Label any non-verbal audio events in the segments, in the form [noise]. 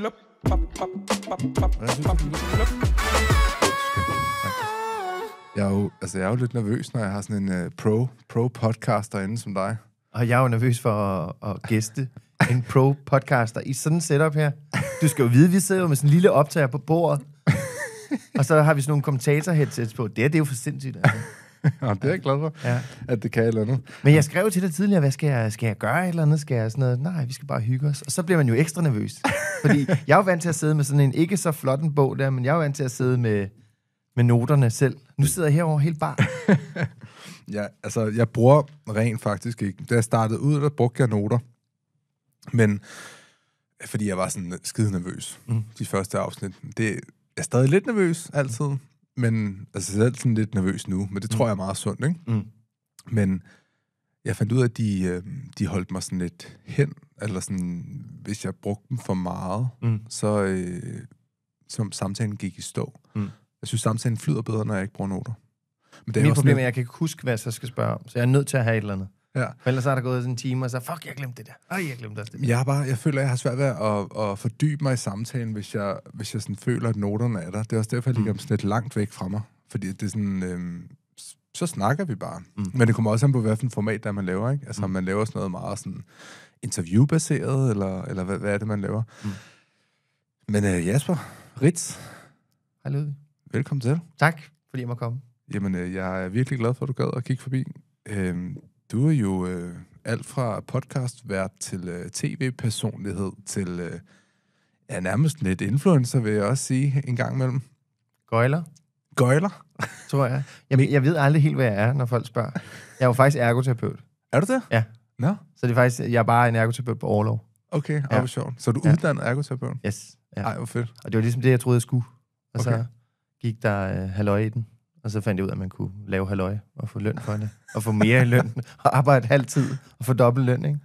pap, pap, pap, pap, pap, lup. Jeg er, jo, altså jeg er jo lidt nervøs, når jeg har sådan en uh, pro, pro-podcaster inde som dig. Og jeg er jo nervøs for at, at gæste en pro-podcaster i sådan en setup her. Du skal jo vide, vi sidder med sådan en lille optager på bordet, og så har vi sådan nogle kommentator-headsets på. Det, her, det er jo for sindssygt. Altså og [laughs] det er jeg glad for, ja. at det kan eller andet. Men jeg skrev til dig tidligere, hvad skal jeg, skal jeg gøre eller andet? Skal jeg sådan noget? Nej, vi skal bare hygge os. Og så bliver man jo ekstra nervøs. [laughs] fordi jeg er jo vant til at sidde med sådan en ikke så flot en bog der, men jeg er jo vant til at sidde med, med noterne selv. Nu sidder jeg herovre helt bare. [laughs] ja, altså jeg bruger rent faktisk ikke. Da jeg startede ud, der brugte jeg noter. Men fordi jeg var sådan skide nervøs mm. de første afsnit. Det, jeg er stadig lidt nervøs altid, men altså, jeg er sådan lidt nervøs nu, men det tror mm. jeg er meget sundt, ikke? Mm. Men jeg fandt ud af, at de, øh, de holdt mig sådan lidt hen, eller sådan, hvis jeg brugte dem for meget, mm. så øh, som samtalen gik i stå. Mm. Jeg synes, samtalen flyder bedre, når jeg ikke bruger noter. Men det er Mit problem er, at jeg kan ikke huske, hvad jeg så skal spørge om, så jeg er nødt til at have et eller andet. Ja. For ellers er der gået sådan en time, og så, fuck, jeg glemte det der. Ej, jeg glemte også det der. Jeg, bare, jeg føler, jeg har svært ved at, at fordybe mig i samtalen, hvis jeg, hvis jeg sådan føler, at noterne er der. Det er også derfor, jeg ligger mm. sådan lidt langt væk fra mig. Fordi det er sådan... Øh, så snakker vi bare. Mm. Men det kommer også an på, hvilken format der man laver. Ikke? Altså, mm. om man laver sådan noget meget sådan interviewbaseret, eller, eller hvad, hvad er det, man laver. Mm. Men øh, Jasper, Ritz. Hej Ludvig. Velkommen til. Tak, fordi jeg må komme. Jamen, øh, jeg er virkelig glad for, at du gad at kigge forbi. Øh, du er jo øh, alt fra podcastvært til øh, tv-personlighed til øh, ja, nærmest lidt influencer, vil jeg også sige en gang imellem. Gøjler. Gøjler? Tror jeg. Jeg, jeg ved aldrig helt, hvad jeg er, når folk spørger. Jeg er jo faktisk ergoterapeut. Er du det? Ja. Nå? No. Så det er faktisk, jeg er bare en ergoterapeut på overlov. Okay, ja. hvor sjovt. Så du er uddannet ja. ergoterapeut? Yes. Ja. Ej, hvor fedt. Og det var ligesom det, jeg troede, jeg skulle. Og okay. så gik der øh, halvøje i den. Og så fandt jeg ud af, at man kunne lave halvøje og få løn for det. Og få mere i løn. [laughs] Og arbejde halvtid og få dobbelt løn, ikke?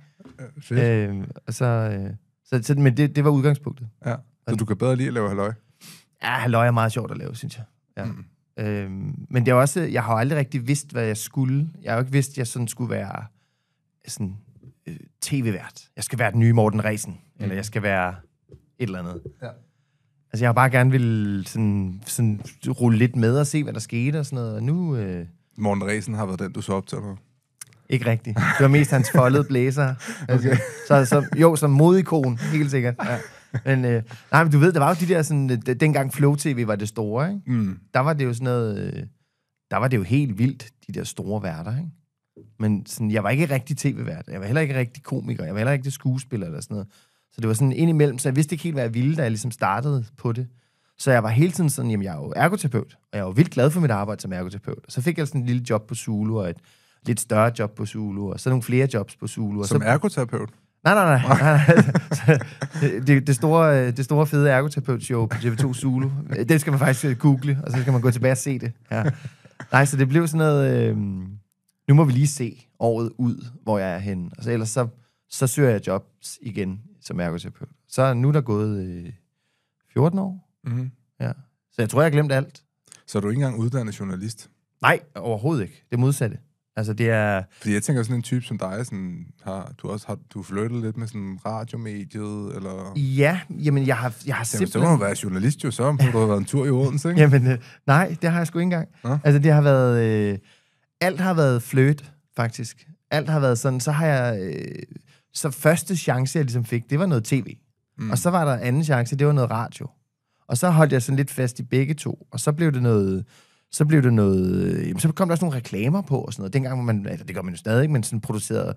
Ja, øh, øhm, og så, øh, så, så, men det, det var udgangspunktet. Ja. Så du kan bedre lige at lave halvøje? Ja, halvøje er meget sjovt at lave, synes jeg. Ja. Mm. Øhm, men det er også, jeg har aldrig rigtig vidst, hvad jeg skulle. Jeg har jo ikke vidst, at jeg sådan skulle være sådan, øh, tv-vært. Jeg skal være den nye Morten Resen, mm. eller jeg skal være et eller andet. Ja. Altså, jeg har bare gerne vil sådan, sådan rulle lidt med og se, hvad der skete og sådan noget. Og nu... Øh... Morten har været den, du så op til, mig. ikke rigtigt. Det var mest hans foldede blæser. [laughs] Altså, okay. så, så, jo, som modikon, helt sikkert. Ja. Men, øh, nej, men du ved, der var jo de der sådan... Øh, dengang Flow TV var det store, ikke? Mm. Der var det jo sådan noget... Øh, der var det jo helt vildt, de der store værter, ikke? Men sådan, jeg var ikke rigtig tv-vært. Jeg var heller ikke rigtig komiker. Jeg var heller ikke skuespiller eller sådan noget. Så det var sådan imellem, så jeg vidste ikke helt, hvad jeg ville, da jeg ligesom startede på det. Så jeg var hele tiden sådan, jamen jeg er jo ergoterapeut, og jeg var vildt glad for mit arbejde som ergoterapeut. så fik jeg sådan en lille job på Zulu, og et lidt større job på Zulu, og så nogle flere jobs på Zulu. Og som så... ergoterapeut? Nej, nej, nej. [laughs] nej, nej. det, det, store, øh, det store fede ergoterapeut-show på TV2 Zulu, øh, det skal man faktisk øh, google, og så skal man gå tilbage og se det. Ja. Nej, så det blev sådan noget, øh, nu må vi lige se året ud, hvor jeg er henne. Og så ellers så, så søger jeg jobs igen som ergoterapeut. Så er nu der gået øh, 14 år. Mm-hmm. Ja. Så jeg tror, jeg har glemt alt. Så er du ikke engang uddannet journalist? Nej, overhovedet ikke. Det modsatte. Altså, det er... Fordi jeg tænker, sådan en type som dig, sådan, har, du også har du flyttet lidt med sådan radiomediet, eller... Ja, jamen, jeg har, jeg har jamen, så må du være journalist jo, så om du har været en tur i Odense, ikke? jamen, øh, nej, det har jeg sgu ikke engang. Ja? Altså, det har været... Øh, alt har været fløt, faktisk. Alt har været sådan, så har jeg... Øh, så første chance, jeg ligesom fik, det var noget tv. Mm. Og så var der anden chance, det var noget radio. Og så holdt jeg sådan lidt fast i begge to. Og så blev det noget... Så blev det noget... Jamen, så kom der også nogle reklamer på og sådan noget. Dengang, hvor man... Altså, det gør man jo stadig, ikke? Men sådan producerede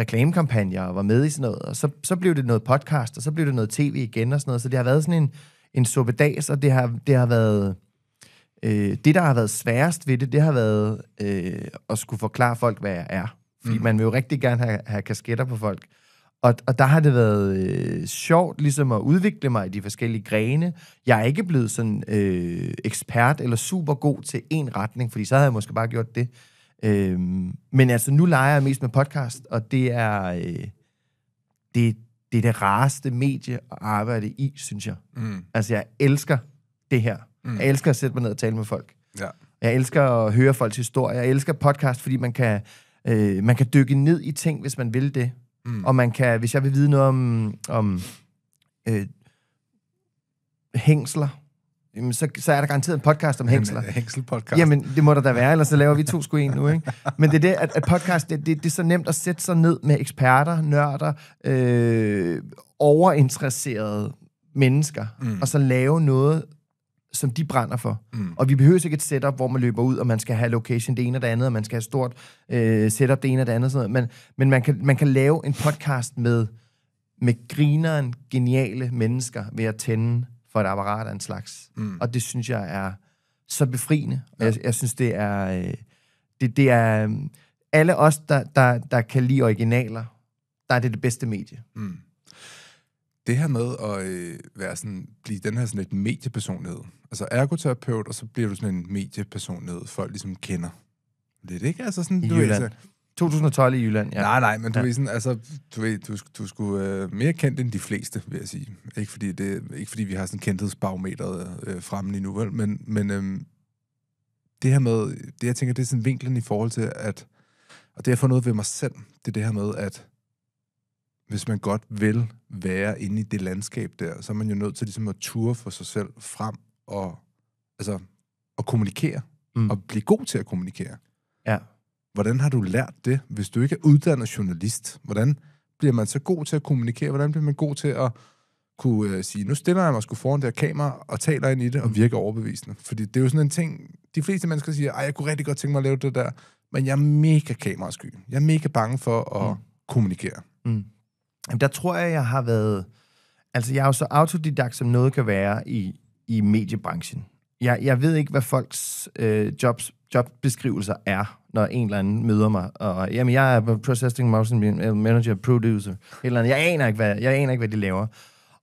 reklamekampagner og var med i sådan noget. Og så, så blev det noget podcast, og så blev det noget tv igen og sådan noget. Så det har været sådan en, en suppedags, og det har, det har været... Øh, det, der har været sværest ved det, det har været øh, at skulle forklare folk, hvad jeg er. Fordi mm. man vil jo rigtig gerne have, have kasketter på folk. Og, og der har det været øh, sjovt ligesom at udvikle mig i de forskellige grene. Jeg er ikke blevet sådan øh, ekspert eller super god til en retning, fordi så havde jeg måske bare gjort det. Øh, men altså, nu leger jeg mest med podcast, og det er øh, det, det, er det rareste medie at arbejde i, synes jeg. Mm. Altså, jeg elsker det her. Mm. Jeg elsker at sætte mig ned og tale med folk. Ja. Jeg elsker at høre folks historier. Jeg elsker podcast, fordi man kan Øh, man kan dykke ned i ting, hvis man vil det. Mm. Og man kan, hvis jeg vil vide noget om, om øh, hængsler, jamen så, så er der garanteret en podcast om hængsler. Jamen, [laughs] hængselpodcast. Jamen, det må der da være, ellers så laver vi to sgu en nu, ikke? Men det er det, at, at podcast, det, det, det er så nemt at sætte sig ned med eksperter, nørder, øh, overinteresserede mennesker, mm. og så lave noget, som de brænder for. Mm. Og vi behøver ikke et setup, hvor man løber ud, og man skal have location det ene og det andet, og man skal have stort øh, setup det ene og det andet. Sådan noget. Men, men man, kan, man kan lave en podcast med, med grineren geniale mennesker ved at tænde for et apparat af en slags. Mm. Og det synes jeg er så befriende. Ja. Jeg, jeg synes, det er... Øh, det, det er øh, alle os, der, der, der kan lide originaler, der er det det bedste medie. Mm det her med at øh, være sådan, blive den her sådan lidt mediepersonlighed. Altså ergoterapeut, og så bliver du sådan en mediepersonlighed, folk ligesom kender. Lidt, ikke? Altså sådan, I du Jylland. Ved, altså, 2012 i Jylland, ja. Nej, nej, men du ja. ved sådan, altså, du ved, du, du skulle øh, mere kendt end de fleste, vil jeg sige. Ikke fordi, det, ikke fordi vi har sådan kendthedsbarometeret øh, fremme lige nu, vel? Men, men øh, det her med, det jeg tænker, det er sådan vinklen i forhold til, at, og det har fundet ud ved mig selv, det er det her med, at hvis man godt vil være inde i det landskab der, så er man jo nødt til ligesom at ture for sig selv frem og altså, at kommunikere, mm. og blive god til at kommunikere. Ja. Hvordan har du lært det, hvis du ikke er uddannet journalist? Hvordan bliver man så god til at kommunikere? Hvordan bliver man god til at kunne øh, sige, nu stiller jeg mig sgu foran det her kamera og taler ind i det og mm. virker overbevisende? Fordi det er jo sådan en ting, de fleste mennesker siger, ej, jeg kunne rigtig godt tænke mig at lave det der, men jeg er mega kamerasky. Jeg er mega bange for at mm. kommunikere. Mm der tror jeg, jeg har været... Altså, jeg er jo så autodidakt, som noget kan være i, i mediebranchen. Jeg, jeg ved ikke, hvad folks øh, jobs, jobbeskrivelser er, når en eller anden møder mig. Og, jamen, jeg er processing øh, manager, producer, et eller andet. Jeg aner ikke, hvad, jeg aner ikke, hvad de laver.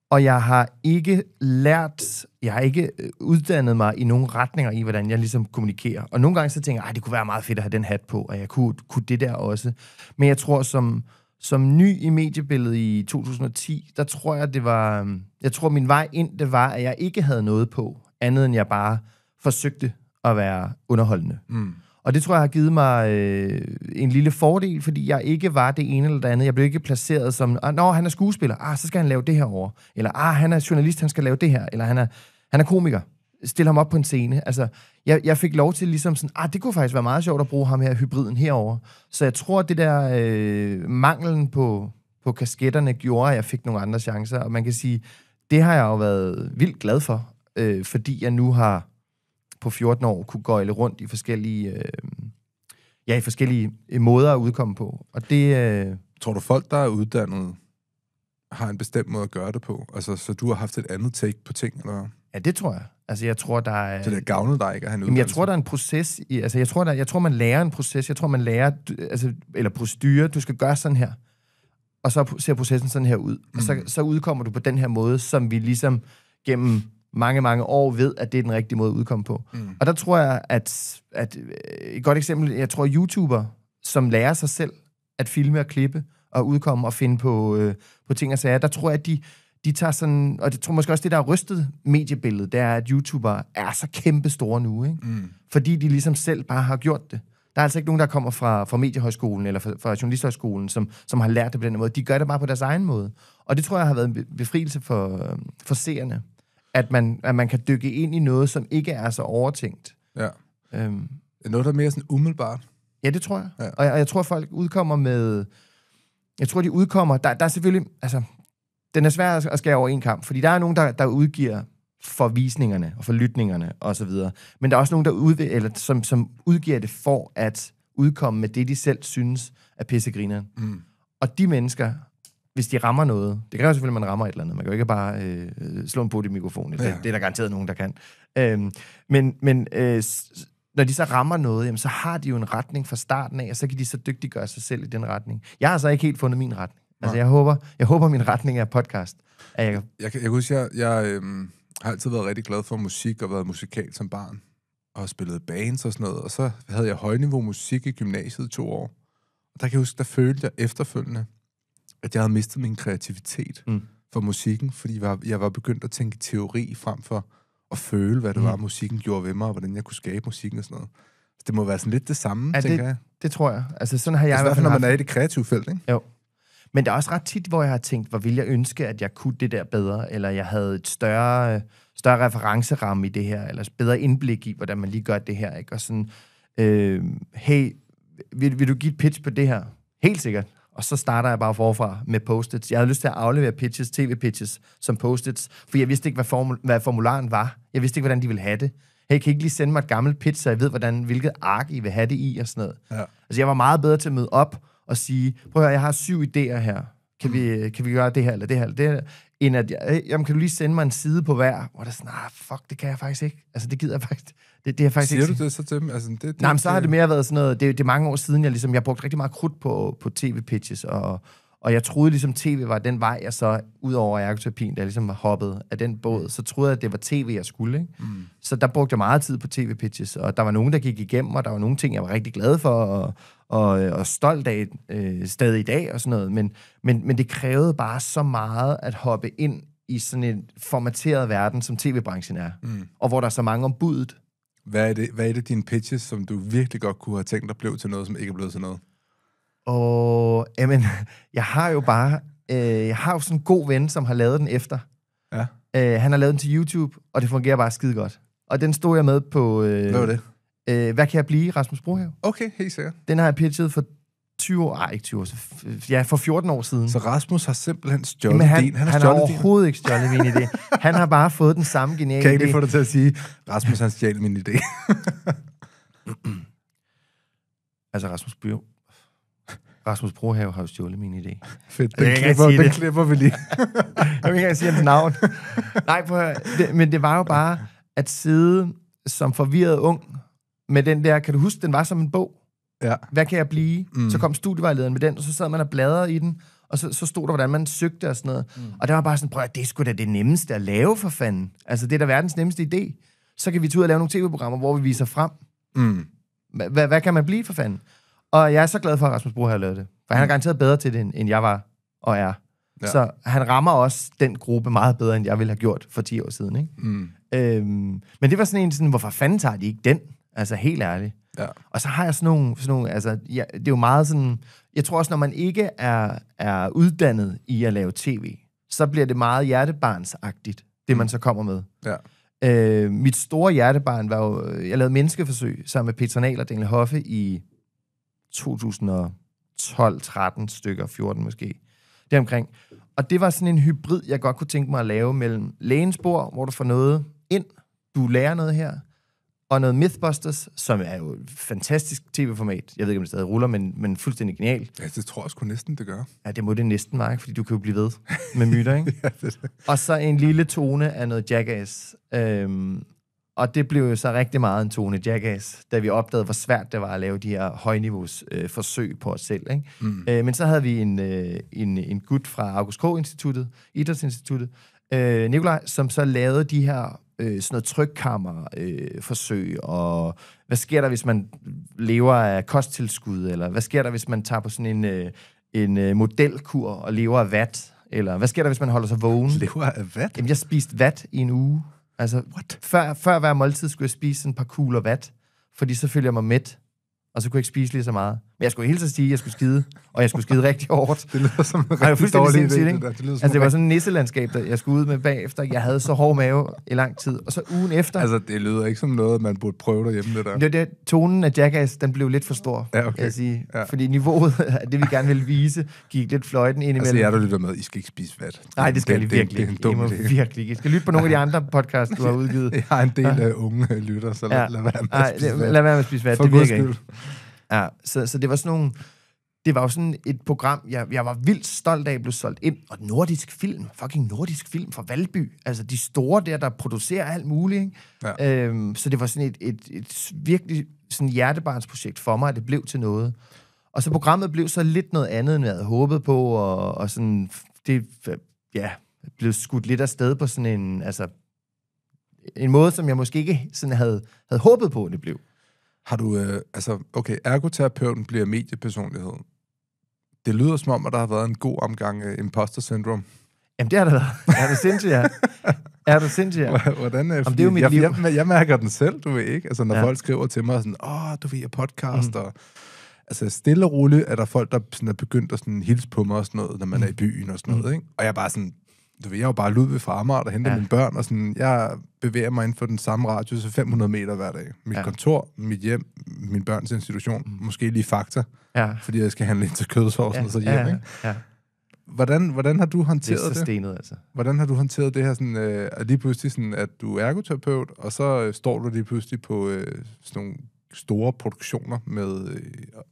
Og jeg har ikke lært, jeg har ikke øh, uddannet mig i nogen retninger i, hvordan jeg ligesom kommunikerer. Og nogle gange så tænker jeg, at det kunne være meget fedt at have den hat på, og jeg kunne, kunne det der også. Men jeg tror, som, øh, som ny i mediebilledet i 2010, der tror jeg, det var... Øhm, jeg tror, min vej ind, det var, at jeg ikke havde noget på, andet end jeg bare forsøgte at være underholdende. Mm. Og det tror jeg har givet mig øh, en lille fordel, fordi jeg ikke var det ene eller det andet. Jeg blev ikke placeret som, ah, nå, han er skuespiller, ah, så skal han lave det her over. Eller, ah, han er journalist, han skal lave det her. Eller, han er, han er komiker, stille ham op på en scene. Altså, jeg, jeg fik lov til ligesom sådan, ah, det kunne faktisk være meget sjovt at bruge ham her, hybriden herover. Så jeg tror, at det der øh, manglen på, på kasketterne gjorde, at jeg fik nogle andre chancer. Og man kan sige, det har jeg jo været vildt glad for, øh, fordi jeg nu har på 14 år kunne gøjle rundt i forskellige, øh, ja, i forskellige øh, måder at udkomme på. Og det... Øh, Tror du, folk, der er uddannet, har en bestemt måde at gøre det på? Altså, så du har haft et andet take på ting, eller Ja, det tror jeg. Altså, jeg tror, der er... Så det gavnet dig ikke at have en Jamen, jeg tror, der er en proces. I, altså, jeg tror, der, jeg tror, man lærer en proces. Jeg tror, man lærer, altså, eller procedure, du skal gøre sådan her. Og så ser processen sådan her ud. Mm. Og så, mm. så udkommer du på den her måde, som vi ligesom gennem mange, mange år ved, at det er den rigtige måde at udkomme på. Mm. Og der tror jeg, at, at øh, et godt eksempel, jeg tror, YouTuber, som lærer sig selv at filme og klippe og udkomme og finde på, øh, på ting og sager, der tror jeg, at de de tager sådan, og det tror måske også det, der har rystet mediebilledet, det er, at YouTubere er så kæmpe store nu, ikke? Mm. fordi de ligesom selv bare har gjort det. Der er altså ikke nogen, der kommer fra, fra mediehøjskolen eller fra, fra journalisthøjskolen, som, som har lært det på den måde. De gør det bare på deres egen måde. Og det tror jeg har været en befrielse for, for seerne, at man, at man kan dykke ind i noget, som ikke er så overtænkt. Ja. Øhm. Noget, der er mere sådan umiddelbart. Ja, det tror jeg. Ja. Og, jeg og jeg tror, folk udkommer med... Jeg tror, de udkommer... Der, der er selvfølgelig... Altså, den er svær at skære over en kamp, fordi der er nogen, der, der udgiver for visningerne og for lytningerne osv. Men der er også nogen, der udgiver, eller som, som udgiver det for at udkomme med det, de selv synes er pissegrineren. Mm. Og de mennesker, hvis de rammer noget, det kræver selvfølgelig, at man rammer et eller andet. Man kan jo ikke bare øh, slå en på i mikrofonen. Ja. Det, det er der garanteret nogen, der kan. Øhm, men men øh, når de så rammer noget, jamen, så har de jo en retning fra starten af, og så kan de så dygtiggøre sig selv i den retning. Jeg har så ikke helt fundet min retning. Altså, jeg håber, jeg håber min retning er podcast. At jeg... Jeg, jeg, jeg kan huske, jeg, jeg øhm, har altid været rigtig glad for musik og været musikal som barn. Og spillet bands og sådan noget. Og så havde jeg højniveau musik i gymnasiet i to år. Og der kan jeg huske, der følte jeg efterfølgende, at jeg havde mistet min kreativitet mm. for musikken, fordi jeg var, jeg var begyndt at tænke teori frem for at føle, hvad det mm. var, musikken gjorde ved mig, og hvordan jeg kunne skabe musikken og sådan noget. Så det må være sådan lidt det samme, ja, tænker det, jeg. det tror jeg. Altså, sådan har jeg altså, i hvert fald når man haft... er i det kreative felt, ikke? Jo. Men der er også ret tit, hvor jeg har tænkt, hvor ville jeg ønske, at jeg kunne det der bedre, eller jeg havde et større, større referenceramme i det her, eller et bedre indblik i, hvordan man lige gør det her. Ikke? Og sådan, øh, hey, vil, vil du give et pitch på det her? Helt sikkert. Og så starter jeg bare forfra med post-its. Jeg havde lyst til at aflevere pitches, tv-pitches, som post-its, for jeg vidste ikke, hvad, formu- hvad formularen var. Jeg vidste ikke, hvordan de ville have det. Hey, kan I ikke lige sende mig et gammelt pitch, så jeg ved, hvordan, hvilket ark I vil have det i og sådan noget. Ja. Altså, jeg var meget bedre til at møde op og sige, prøv at høre, jeg har syv idéer her. Kan vi, mm. kan vi gøre det her, eller det her, eller det her? End at, jeg, jamen, kan du lige sende mig en side på hver? Hvor der er sådan, ah, fuck, det kan jeg faktisk ikke. Altså, det gider jeg faktisk, det, det er faktisk Siger ikke... du det så til dem? Altså, det, det, Nej, men så har det mere været sådan noget... Det, det er mange år siden, jeg ligesom... Jeg brugte rigtig meget krudt på, på tv-pitches, og, og jeg troede ligesom, tv var den vej, jeg så, ud over ergoterapien, der ligesom var hoppet af den båd, mm. så troede jeg, at det var tv, jeg skulle. Ikke? Mm. Så der brugte jeg meget tid på tv-pitches, og der var nogen, der gik igennem, og der var nogle ting, jeg var rigtig glad for, og, og, øh, og stolt af øh, stadig i dag og sådan noget, men, men, men det krævede bare så meget at hoppe ind i sådan en formateret verden, som tv-branchen er, mm. og hvor der er så mange om budet. Hvad er, det, hvad er det dine pitches, som du virkelig godt kunne have tænkt dig blev til noget, som ikke er blevet til noget? Og, jamen, [laughs] jeg har jo bare, øh, jeg har jo sådan en god ven, som har lavet den efter. Ja. Øh, han har lavet den til YouTube, og det fungerer bare skide godt. Og den stod jeg med på... Øh, hvad var det? Øh, hvad kan jeg blive, Rasmus Brohave? Okay, helt sikkert. Den har jeg pitchet for 20 år, ej, ikke 20 år, så f- ja, for 14 år siden. Så Rasmus har simpelthen stjålet din? han, Han har, han har overhovedet din. ikke stjålet min idé. Han har bare fået den samme geniale idé. Kan I få dig til at sige, Rasmus har stjålet min idé? [clears throat] altså, Rasmus Bjørn. Rasmus Brohave har jo stjålet min idé. Fedt, den, jeg klipper, den det. klipper vi lige. [laughs] jeg vil ikke sige hans navn. Nej, for, det, men det var jo bare at sidde som forvirret ung med den der, kan du huske, den var som en bog? Ja. Hvad kan jeg blive? Mm. Så kom studievejlederen med den, og så sad man og bladrede i den, og så, så stod der, hvordan man søgte og sådan noget. Mm. Og der var bare sådan, prøv at det sgu da det nemmeste at lave for fanden. Altså, det er da verdens nemmeste idé. Så kan vi tage ud og lave nogle tv-programmer, hvor vi viser frem. Mm. Hvad kan man blive for fanden? Og jeg er så glad for, at Rasmus Bro har lavet det. For han er mm. garanteret bedre til det, end jeg var og er. Ja. Så han rammer også den gruppe meget bedre, end jeg ville have gjort for 10 år siden. Ikke? Mm. Øhm, men det var sådan en sådan, hvorfor fanden tager de ikke den? Altså helt ærligt. Ja. Og så har jeg sådan nogle, sådan nogle altså, ja, det er jo meget sådan, jeg tror også, når man ikke er, er uddannet i at lave tv, så bliver det meget hjertebarnsagtigt, det man mm. så kommer med. Ja. Øh, mit store hjertebarn var jo, jeg lavede menneskeforsøg sammen med Peter Nahl og Daniel Hoffe i 2012, 13 stykker, 14 måske, deromkring. Og det var sådan en hybrid, jeg godt kunne tænke mig at lave mellem lægens bord, hvor du får noget ind, du lærer noget her, og noget Mythbusters, som er jo et fantastisk tv-format. Jeg ved ikke, om det stadig ruller, men, men fuldstændig genial. Ja, det tror jeg sgu næsten, det gør. Ja, det må det næsten, Mark, fordi du kan jo blive ved med myter, ikke? [laughs] ja, det det. Og så en lille tone af noget jackass. Øhm, og det blev jo så rigtig meget en tone jackass, da vi opdagede, hvor svært det var at lave de her højniveaus øh, forsøg på os selv. Ikke? Mm. Øh, men så havde vi en, øh, en, en gut fra August K. Instituttet, Idrætsinstituttet, øh, Nikolaj, som så lavede de her øh, sådan noget trykkammerforsøg, øh, og hvad sker der, hvis man lever af kosttilskud, eller hvad sker der, hvis man tager på sådan en, øh, en øh, modelkur og lever af vat, eller hvad sker der, hvis man holder sig vågen? Lever af vat? Jamen, jeg spiste vat i en uge. Altså, What? Før, før hver måltid skulle jeg spise sådan et par kugler vat, fordi så følger jeg mig mæt, og så kunne jeg ikke spise lige så meget. Men jeg skulle hele tiden sige, at jeg skulle skide, og jeg skulle skide [laughs] rigtig hårdt. Det lyder som en rigtig jeg dårlig idé, det, der. det lyder Altså, det var sådan en nisselandskab, der jeg skulle ud med bagefter. Jeg havde så hård mave i lang tid. Og så ugen efter... Altså, det lyder ikke som noget, man burde prøve derhjemme, det der. Det, det tonen af Jackass, den blev lidt for stor, ja, okay. jeg sige. Ja. Fordi niveauet [laughs] af det, vi gerne ville vise, gik lidt fløjten ind altså, imellem. Altså, jeg der lytter med, I skal ikke spise vat. Nej, det skal det, I virkelig det, det, er en dum I må virkelig ikke. I skal lytte på nogle af de [laughs] andre podcasts, du har udgivet. Jeg har en del af unge lytter, så lad, ja. lad være med at spise vat. Lad være med at spise vat, det virker ikke. Ja, så, så det var sådan nogle... Det var jo sådan et program, jeg, jeg var vildt stolt af, blev solgt ind. Og nordisk film, fucking nordisk film fra Valby. Altså de store der, der producerer alt muligt. Ikke? Ja. Øhm, så det var sådan et, et, et virkelig sådan hjertebarnsprojekt for mig, at det blev til noget. Og så programmet blev så lidt noget andet, end jeg havde håbet på, og, og sådan, det, ja, blev skudt lidt afsted på sådan en, altså, en måde, som jeg måske ikke sådan havde, havde håbet på, det blev. Har du, øh, altså, okay, ergoterapeuten bliver mediepersonlighed. Det lyder som om, at der har været en god omgang øh, imposter syndrome. Jamen, det er der da. Er det sindssygt, ja. [laughs] Er sindssygt, ja? Hvordan, øh, Jamen, det er jo mit jeg, liv. Jeg, jeg, mærker den selv, du ved ikke. Altså, når ja. folk skriver til mig sådan, åh, du ved, jeg podcaster. Mm. Altså, stille og roligt er der folk, der sådan, er begyndt at sådan, hilse på mig og sådan noget, når man mm. er i byen og sådan noget, mm. ikke? Og jeg er bare sådan, du ved, jeg er jo bare ved fra Amager, der henter ja. mine børn, og sådan, jeg bevæger mig inden for den samme radius af 500 meter hver dag. Mit ja. kontor, mit hjem, min børns institution, mm. måske lige fakta, ja. fordi jeg skal handle ind til kødsovsen ja. og så hjem, ja. ikke? Ja. Hvordan, hvordan har du håndteret det? Er så stenet, det? altså. Hvordan har du håndteret det her, sådan, øh, at lige pludselig sådan, at du er ergoterapeut, og så øh, står du lige pludselig på øh, sådan nogle store produktioner med, øh,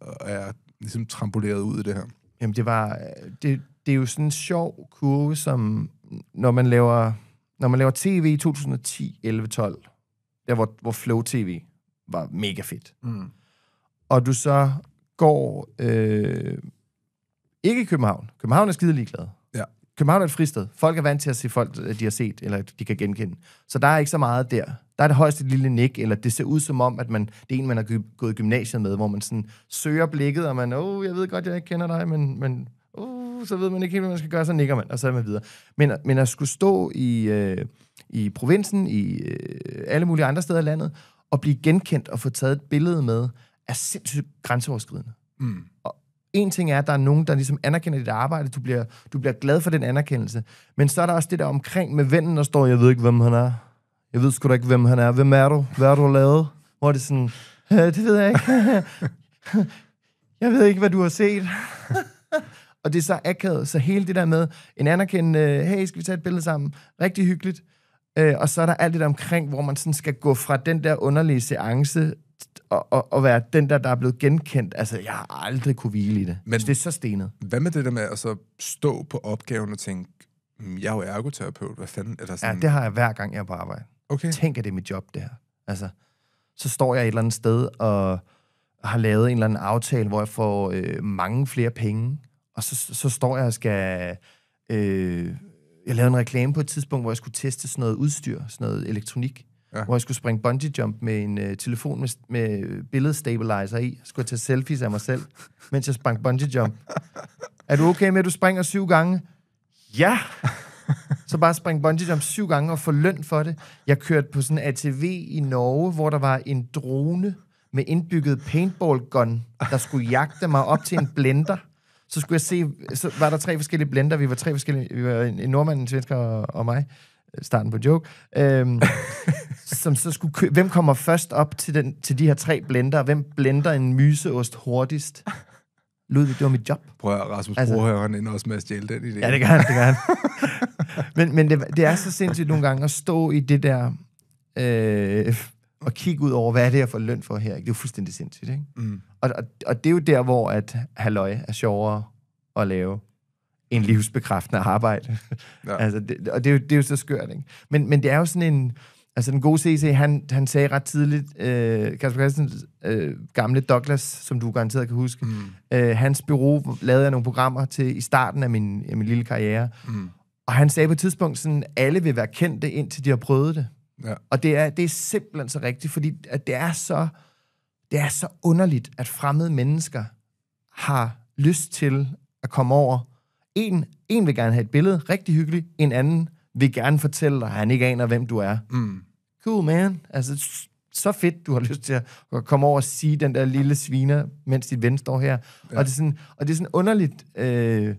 og er ligesom trampoleret ud i det her? Jamen, det var... Øh, det, det er jo sådan en sjov kurve, som når man laver, når man laver tv i 2010, 11, 12, der hvor, hvor Flow TV var mega fedt, mm. og du så går øh, ikke i København. København er skide ligeglad. Ja. København er et fristed. Folk er vant til at se folk, øh, de har set, eller de kan genkende. Så der er ikke så meget der. Der er det højeste lille nik, eller det ser ud som om, at man, det er en, man har gået i gymnasiet med, hvor man sådan søger blikket, og man, åh, oh, jeg ved godt, jeg ikke kender dig, men, men oh, så ved man ikke helt, hvad man skal gøre, så nikker man, og så er man videre. Men, men at skulle stå i, øh, i provinsen, i øh, alle mulige andre steder i landet, og blive genkendt og få taget et billede med, er sindssygt grænseoverskridende. Mm. Og en ting er, at der er nogen, der ligesom anerkender dit arbejde, du bliver, du bliver glad for den anerkendelse, men så er der også det der omkring med vennen, der står, jeg ved ikke, hvem han er. Jeg ved sgu da ikke, hvem han er. Hvem er du? Hvad har du lavet? Hvor er det sådan, øh, det ved jeg ikke. [laughs] jeg ved ikke, hvad du har set. [laughs] og det er så akavet. Så hele det der med en anerkendende, hey, skal vi tage et billede sammen? Rigtig hyggeligt. Øh, og så er der alt det der omkring, hvor man sådan skal gå fra den der underlige seance og, og, og være den der, der er blevet genkendt. Altså, jeg har aldrig kunne hvile i det. Men så altså, det er så stenet. Hvad med det der med at så stå på opgaven og tænke, hmm, jeg er jo ergoterapeut, hvad fanden er der sådan? Ja, det har jeg hver gang, jeg er på arbejde. Okay. Tænk, at det er mit job, det her. Altså, så står jeg et eller andet sted og har lavet en eller anden aftale, hvor jeg får øh, mange flere penge, og så, så står jeg og skal... Øh, jeg lavede en reklame på et tidspunkt, hvor jeg skulle teste sådan noget udstyr, sådan noget elektronik, ja. hvor jeg skulle springe bungee jump med en øh, telefon med, med billedstabilizer i. Jeg skulle tage selfies af mig selv, mens jeg sprang bungee jump. er du okay med, at du springer syv gange? Ja! så bare springe bungee jump syv gange og få løn for det. Jeg kørte på sådan en ATV i Norge, hvor der var en drone med indbygget paintball gun, der skulle jagte mig op til en blender så skulle jeg se, så var der tre forskellige blender, vi var tre forskellige, vi var en, en nordmand, en svensker og, og mig, starten på joke, øhm, [laughs] som så skulle kø- hvem kommer først op til, den, til de her tre blender, hvem blender en myseost hurtigst? Lød det var mit job. Prøv at Rasmus altså, han ind også med at stjæle den idé. Ja, det gør han, det gør han. men men det, det er så sindssygt nogle gange at stå i det der... Øh, og kigge ud over, hvad er det, jeg får løn for her? Ikke? Det er jo fuldstændig sindssygt, ikke? Mm. Og, og, og det er jo der, hvor at halløj er sjovere at lave en livsbekræftende arbejde. Ja. [laughs] altså, det, og det er, jo, det er jo så skørt, ikke? Men, men det er jo sådan en... Altså, den gode CC, han, han sagde ret tidligt, øh, Kasper Christensen, øh, gamle Douglas, som du garanteret kan huske, mm. øh, hans bureau lavede jeg nogle programmer til i starten af min, af min lille karriere. Mm. Og han sagde på et tidspunkt sådan, alle vil være kendte, indtil de har prøvet det. Ja. Og det er, det er simpelthen så rigtigt, fordi at det, er så, det er så underligt, at fremmede mennesker har lyst til at komme over. En, en vil gerne have et billede, rigtig hyggeligt. En anden vil gerne fortælle dig, at han ikke aner, hvem du er. Mm. Cool, man. Altså, så fedt, du har lyst til at komme over og sige den der lille sviner, mens dit ven står her. Ja. Og, det er sådan, og det er sådan underligt... Øh,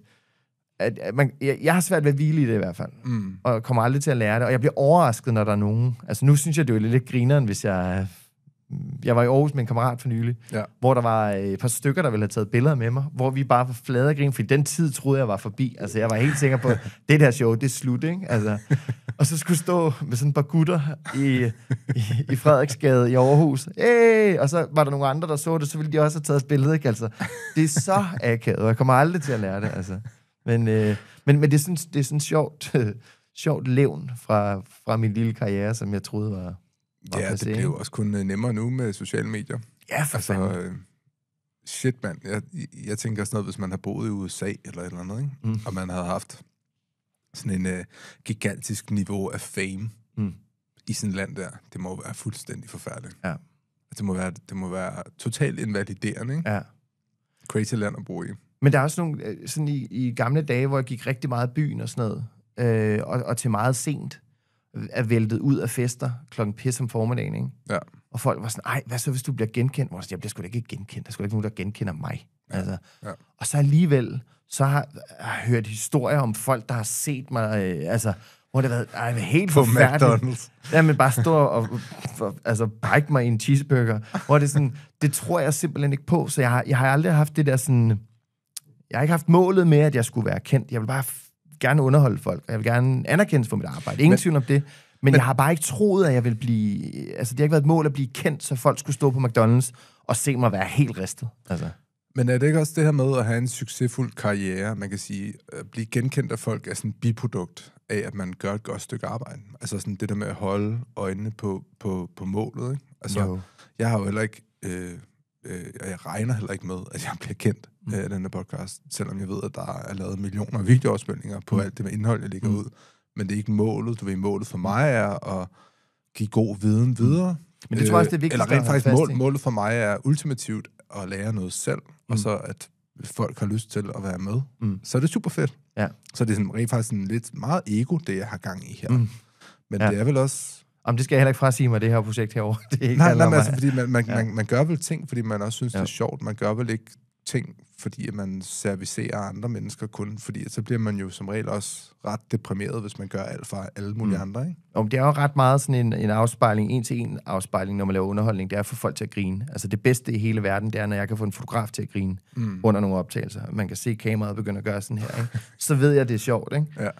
at, man, jeg, jeg har svært ved at hvile i det i hvert fald, mm. og jeg kommer aldrig til at lære det, og jeg bliver overrasket, når der er nogen. Altså nu synes jeg, det er lidt grineren, hvis jeg... Jeg var i Aarhus med en kammerat for nylig, ja. hvor der var øh, et par stykker, der ville have taget billeder med mig, hvor vi bare var flade grin, fordi den tid troede jeg var forbi. Altså jeg var helt sikker på, at [laughs] det der show, det er slut, ikke? Altså, og så skulle stå med sådan et par gutter i, i, i Frederiksgade i Aarhus. Hey! Og så var der nogle andre, der så det, så ville de også have taget et billede, ikke? Altså, det er så akavet, og jeg kommer aldrig til at lære det, altså. Men, øh, men, men det er sådan, det er sådan sjovt, øh, [laughs] sjovt levn fra, fra min lille karriere, som jeg troede var... var ja, det det blev også kun øh, nemmere nu med sociale medier. Ja, for altså, fanden. Øh, shit, mand. Jeg, jeg tænker sådan noget, hvis man har boet i USA eller et eller andet, ikke? Mm. og man havde haft sådan en øh, gigantisk niveau af fame mm. i sådan et land der. Det må være fuldstændig forfærdeligt. Ja. Altså, det må være, det må være totalt invaliderende. Ikke? Ja. Crazy land at bo i. Men der er også nogle, øh, sådan i, i gamle dage, hvor jeg gik rigtig meget i byen og sådan noget, øh, og, og til meget sent, er væltet ud af fester klokken pis om formiddagen, ikke? Ja. Og folk var sådan, ej, hvad så hvis du bliver genkendt? Hvor jeg, jeg bliver sgu da ikke genkendt, der skulle ikke nogen, der genkender mig. Ja. Altså. Ja. Og så alligevel, så har jeg har hørt historier om folk, der har set mig, øh, altså, hvor det har været ej, helt På McDonald's. Ja, men bare stå og, for, altså, bike mig i en cheeseburger. Hvor det sådan, det tror jeg simpelthen ikke på, så jeg har, jeg har aldrig haft det der sådan jeg har ikke haft målet med, at jeg skulle være kendt. Jeg vil bare gerne underholde folk, og jeg vil gerne anerkendes for mit arbejde. Ingen men, tvivl om det. Men, men jeg har bare ikke troet, at jeg vil blive... Altså, det har ikke været et mål at blive kendt, så folk skulle stå på McDonald's og se mig være helt ristet. Altså. Men er det ikke også det her med at have en succesfuld karriere, man kan sige, at øh, blive genkendt af folk er sådan et biprodukt af, at man gør et godt stykke arbejde? Altså sådan det der med at holde øjnene på, på, på målet, ikke? Altså, jo. jeg har jo heller ikke... Øh, øh, og jeg regner heller ikke med, at jeg bliver kendt mm. Øh, af den her podcast, selvom jeg ved, at der er lavet millioner af videoafspilninger på mm. alt det med indhold, jeg ligger mm. ud. Men det er ikke målet. Du ved, målet for mig er at give god viden mm. videre. Men det tror jeg også, det er vigtigt. Øh, eller rent faktisk, mål, målet for mig er ultimativt at lære noget selv, mm. og så at folk har lyst til at være med. Mm. Så er det super fedt. Ja. Så det er sådan, rent faktisk sådan lidt meget ego, det jeg har gang i her. Mm. Men ja. det er vel også Jamen, det skal jeg heller ikke frasige mig, det her projekt herovre. [laughs] Det er ikke nej, nej, men altså, fordi man, man, ja. man, man gør vel ting, fordi man også synes, ja. det er sjovt. Man gør vel ikke ting, fordi at man servicerer andre mennesker kun, fordi så bliver man jo som regel også ret deprimeret, hvis man gør alt for alle mulige mm. andre, ikke? Om det er jo ret meget sådan en, en afspejling, en til en afspejling, når man laver underholdning, det er for folk til at grine. Altså det bedste i hele verden, det er, når jeg kan få en fotograf til at grine mm. under nogle optagelser. Man kan se kameraet begynde at gøre sådan her, ikke? [laughs] Så ved jeg, det er sjovt, ikke? Ja.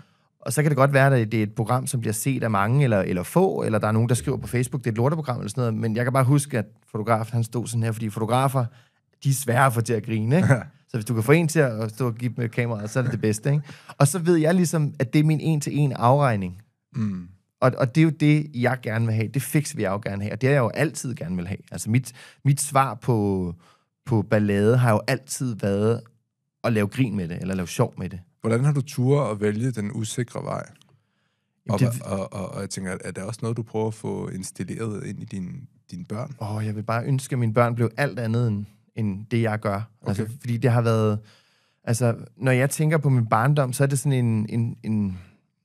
Og så kan det godt være, at det er et program, som bliver set af mange eller, eller få, eller der er nogen, der skriver på Facebook, det er et lorteprogram eller sådan noget, men jeg kan bare huske, at fotografen han stod sådan her, fordi fotografer, de er svære for til at grine, ikke? Så hvis du kan få en til at stå og give med kameraet, så er det det bedste, ikke? Og så ved jeg ligesom, at det er min en-til-en afregning. Mm. Og, og det er jo det, jeg gerne vil have. Det fik vi jeg jo gerne have, og det er jeg jo altid gerne vil have. Altså mit, mit svar på, på ballade har jo altid været at lave grin med det, eller lave sjov med det. Hvordan har du tur at vælge den usikre vej? Og, det... og, og, og, og jeg tænker, er der også noget, du prøver at få installeret ind i din, dine børn? Åh, oh, jeg vil bare ønske, at mine børn blev alt andet end, end det, jeg gør. Altså, okay. Altså, fordi det har været... Altså, når jeg tænker på min barndom, så er det sådan en... en, en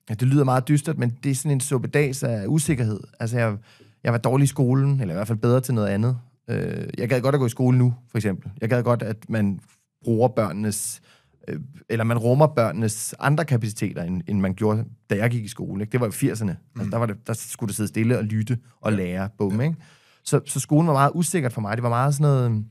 ja, det lyder meget dystert, men det er sådan en suppedags af usikkerhed. Altså, jeg, jeg var dårlig i skolen, eller i hvert fald bedre til noget andet. Øh, jeg gad godt at gå i skole nu, for eksempel. Jeg gad godt, at man bruger børnenes Øh, eller man rummer børnenes andre kapaciteter, end, end man gjorde, da jeg gik i skole. Ikke? Det var jo 80'erne. Altså, mm. Altså, der, var det, der skulle du sidde stille og lytte og ja. lære. Boom, ja. ikke? Så, så skolen var meget usikkert for mig. Det var meget sådan noget...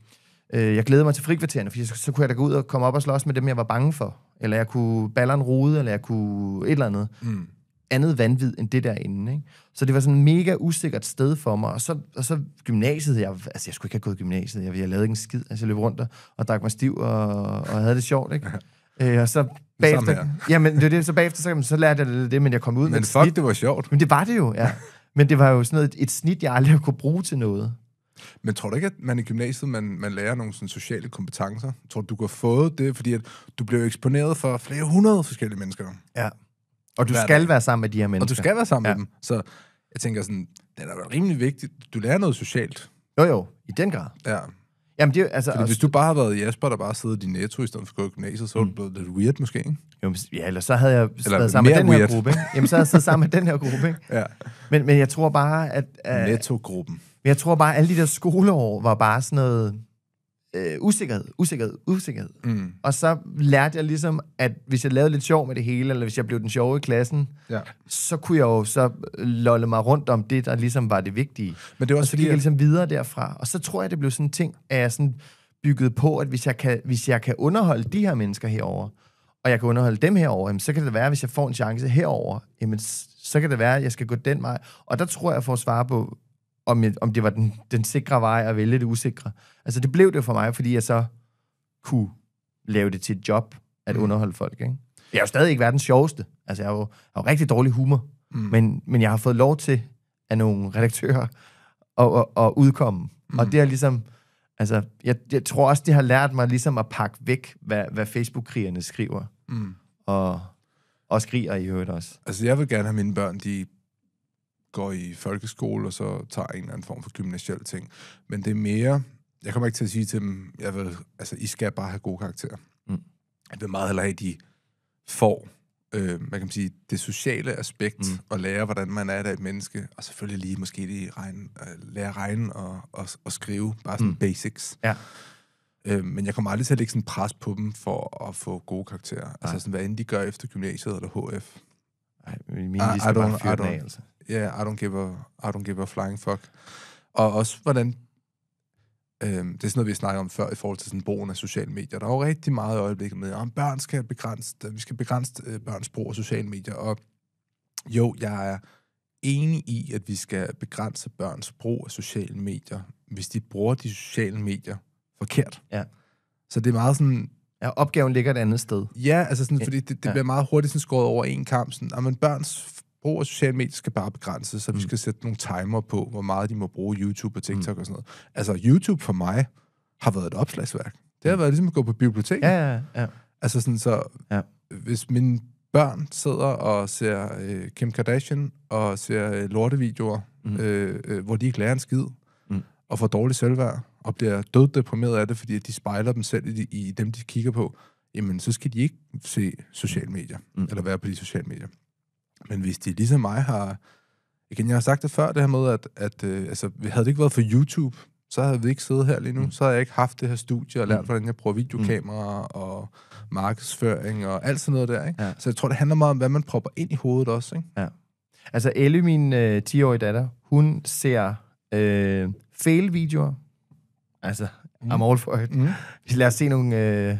Øh, jeg glædede mig til frikvartererne, fordi så, så kunne jeg da gå ud og komme op og slås med dem, jeg var bange for. Eller jeg kunne balle en rode, eller jeg kunne et eller andet. Mm andet vanvid end det derinde. Ikke? Så det var sådan et mega usikkert sted for mig. Og så, og så gymnasiet, jeg, altså jeg skulle ikke have gået gymnasiet, jeg, jeg lavede ikke en skid. Altså jeg løb rundt der, og drak mig stiv og, og havde det sjovt. Ikke? Øh, og så bagefter, men det, det, så bagefter så, så lærte jeg det, det, men jeg kom ud men med Men fuck, snit. det var sjovt. Men det var det jo, ja. Men det var jo sådan noget, et, et snit, jeg aldrig kunne bruge til noget. Men tror du ikke, at man i gymnasiet, man, man lærer nogle sådan, sociale kompetencer? Tror du, du kunne have fået det, fordi at du blev eksponeret for flere hundrede forskellige mennesker? Ja, og du skal dag. være sammen med de her mennesker. Og du skal være sammen ja. med dem. Så jeg tænker sådan, det er da rimelig vigtigt. Du lærer noget socialt. Jo, jo. I den grad. Ja. Jamen, det er, altså, Fordi også... hvis du bare har været Jesper, der bare sidder i din netto i stedet for at gå i gymnasiet, så mm. var det blevet lidt weird måske, ikke? Jo, ja, eller så havde jeg eller været sammen med den weird. her gruppe, ikke? Jamen, så havde jeg siddet sammen med den her gruppe, ikke? ja. Men, men jeg tror bare, at... Uh, Netto-gruppen. Men jeg tror bare, at alle de der skoleår var bare sådan noget øh, usikkerhed, usikkerhed, usikkerhed. Mm. Og så lærte jeg ligesom, at hvis jeg lavede lidt sjov med det hele, eller hvis jeg blev den sjove i klassen, ja. så kunne jeg jo så lolle mig rundt om det, der ligesom var det vigtige. Men det var og så gik jeg ligesom videre derfra. Og så tror jeg, det blev sådan en ting, at jeg sådan bygget på, at hvis jeg kan, hvis jeg kan underholde de her mennesker herover, og jeg kan underholde dem herover, så kan det være, hvis jeg får en chance herover, så kan det være, at jeg skal gå den vej. Og der tror jeg, jeg får svar på om, jeg, om det var den, den sikre vej at vælge det usikre. Altså, det blev det for mig, fordi jeg så kunne lave det til et job at mm. underholde folk, ikke? Jeg er jo stadig ikke verdens sjoveste. Altså, jeg har jo, jo rigtig dårlig humor. Mm. Men, men jeg har fået lov til af nogle redaktører at, at, at udkomme. Mm. Og det er ligesom... Altså, jeg, jeg tror også, det har lært mig ligesom at pakke væk, hvad, hvad Facebook-krigerne skriver. Mm. Og, og skriger i øvrigt også. Altså, jeg vil gerne have mine børn, de går i folkeskole, og så tager en eller anden form for gymnasiel ting. Men det er mere... Jeg kommer ikke til at sige til dem, jeg vil, altså, I skal bare have gode karakterer. Mm. Jeg vil meget hellere have, at de får øh, man kan sige, det sociale aspekt, mm. og lære, hvordan man er der et menneske, og selvfølgelig lige måske lige regne, øh, lære at regne og, og, og skrive, bare sådan mm. basics. Ja. Øh, men jeg kommer aldrig til at lægge sådan pres på dem for at få gode karakterer. Altså Nej. Altså sådan, hvad end de gør efter gymnasiet eller HF, i, min I, I don't, I don't, Yeah, I don't, give a, I don't give a flying fuck. Og også, hvordan... Øh, det er sådan noget, vi snakker om før i forhold til sådan brugen af sociale medier. Der er jo rigtig meget i øjeblikket med, om børn skal begrænse, øh, vi skal begrænse øh, børns brug af sociale medier. Og jo, jeg er enig i, at vi skal begrænse børns brug af sociale medier, hvis de bruger de sociale medier forkert. Ja. Så det er meget sådan, Ja, opgaven ligger et andet sted. Ja, altså sådan, fordi det, det ja. bliver meget hurtigt sådan skåret over en kamp. Sådan, at man børns brug af sociale medier skal bare begrænses, så mm. vi skal sætte nogle timer på, hvor meget de må bruge YouTube og TikTok mm. og sådan noget. Altså, YouTube for mig har været et opslagsværk. Det har mm. været ligesom at gå på biblioteket. Ja, ja, ja. Altså sådan, så ja. hvis mine børn sidder og ser øh, Kim Kardashian og ser øh, lortevideoer, mm. øh, øh, hvor de ikke lærer en skid mm. og får dårlig selvværd, og bliver døddeprimeret af det, fordi de spejler dem selv i, i dem, de kigger på, jamen så skal de ikke se sociale medier, mm. eller være på de sociale medier. Men hvis de ligesom mig har... Igen, jeg har sagt det før, det her med, at, at øh, altså, havde det ikke været for YouTube, så havde vi ikke siddet her lige nu. Mm. Så havde jeg ikke haft det her studie og lært, mm. hvordan jeg bruger videokameraer mm. og markedsføring og alt sådan noget der. Ikke? Ja. Så jeg tror, det handler meget om, hvad man propper ind i hovedet også. Ikke? Ja. Altså Elle, min øh, 10-årige datter, hun ser øh, fail-videoer, Altså, mm. I'm all for it. Mm. [laughs] Lad os se nogle øh,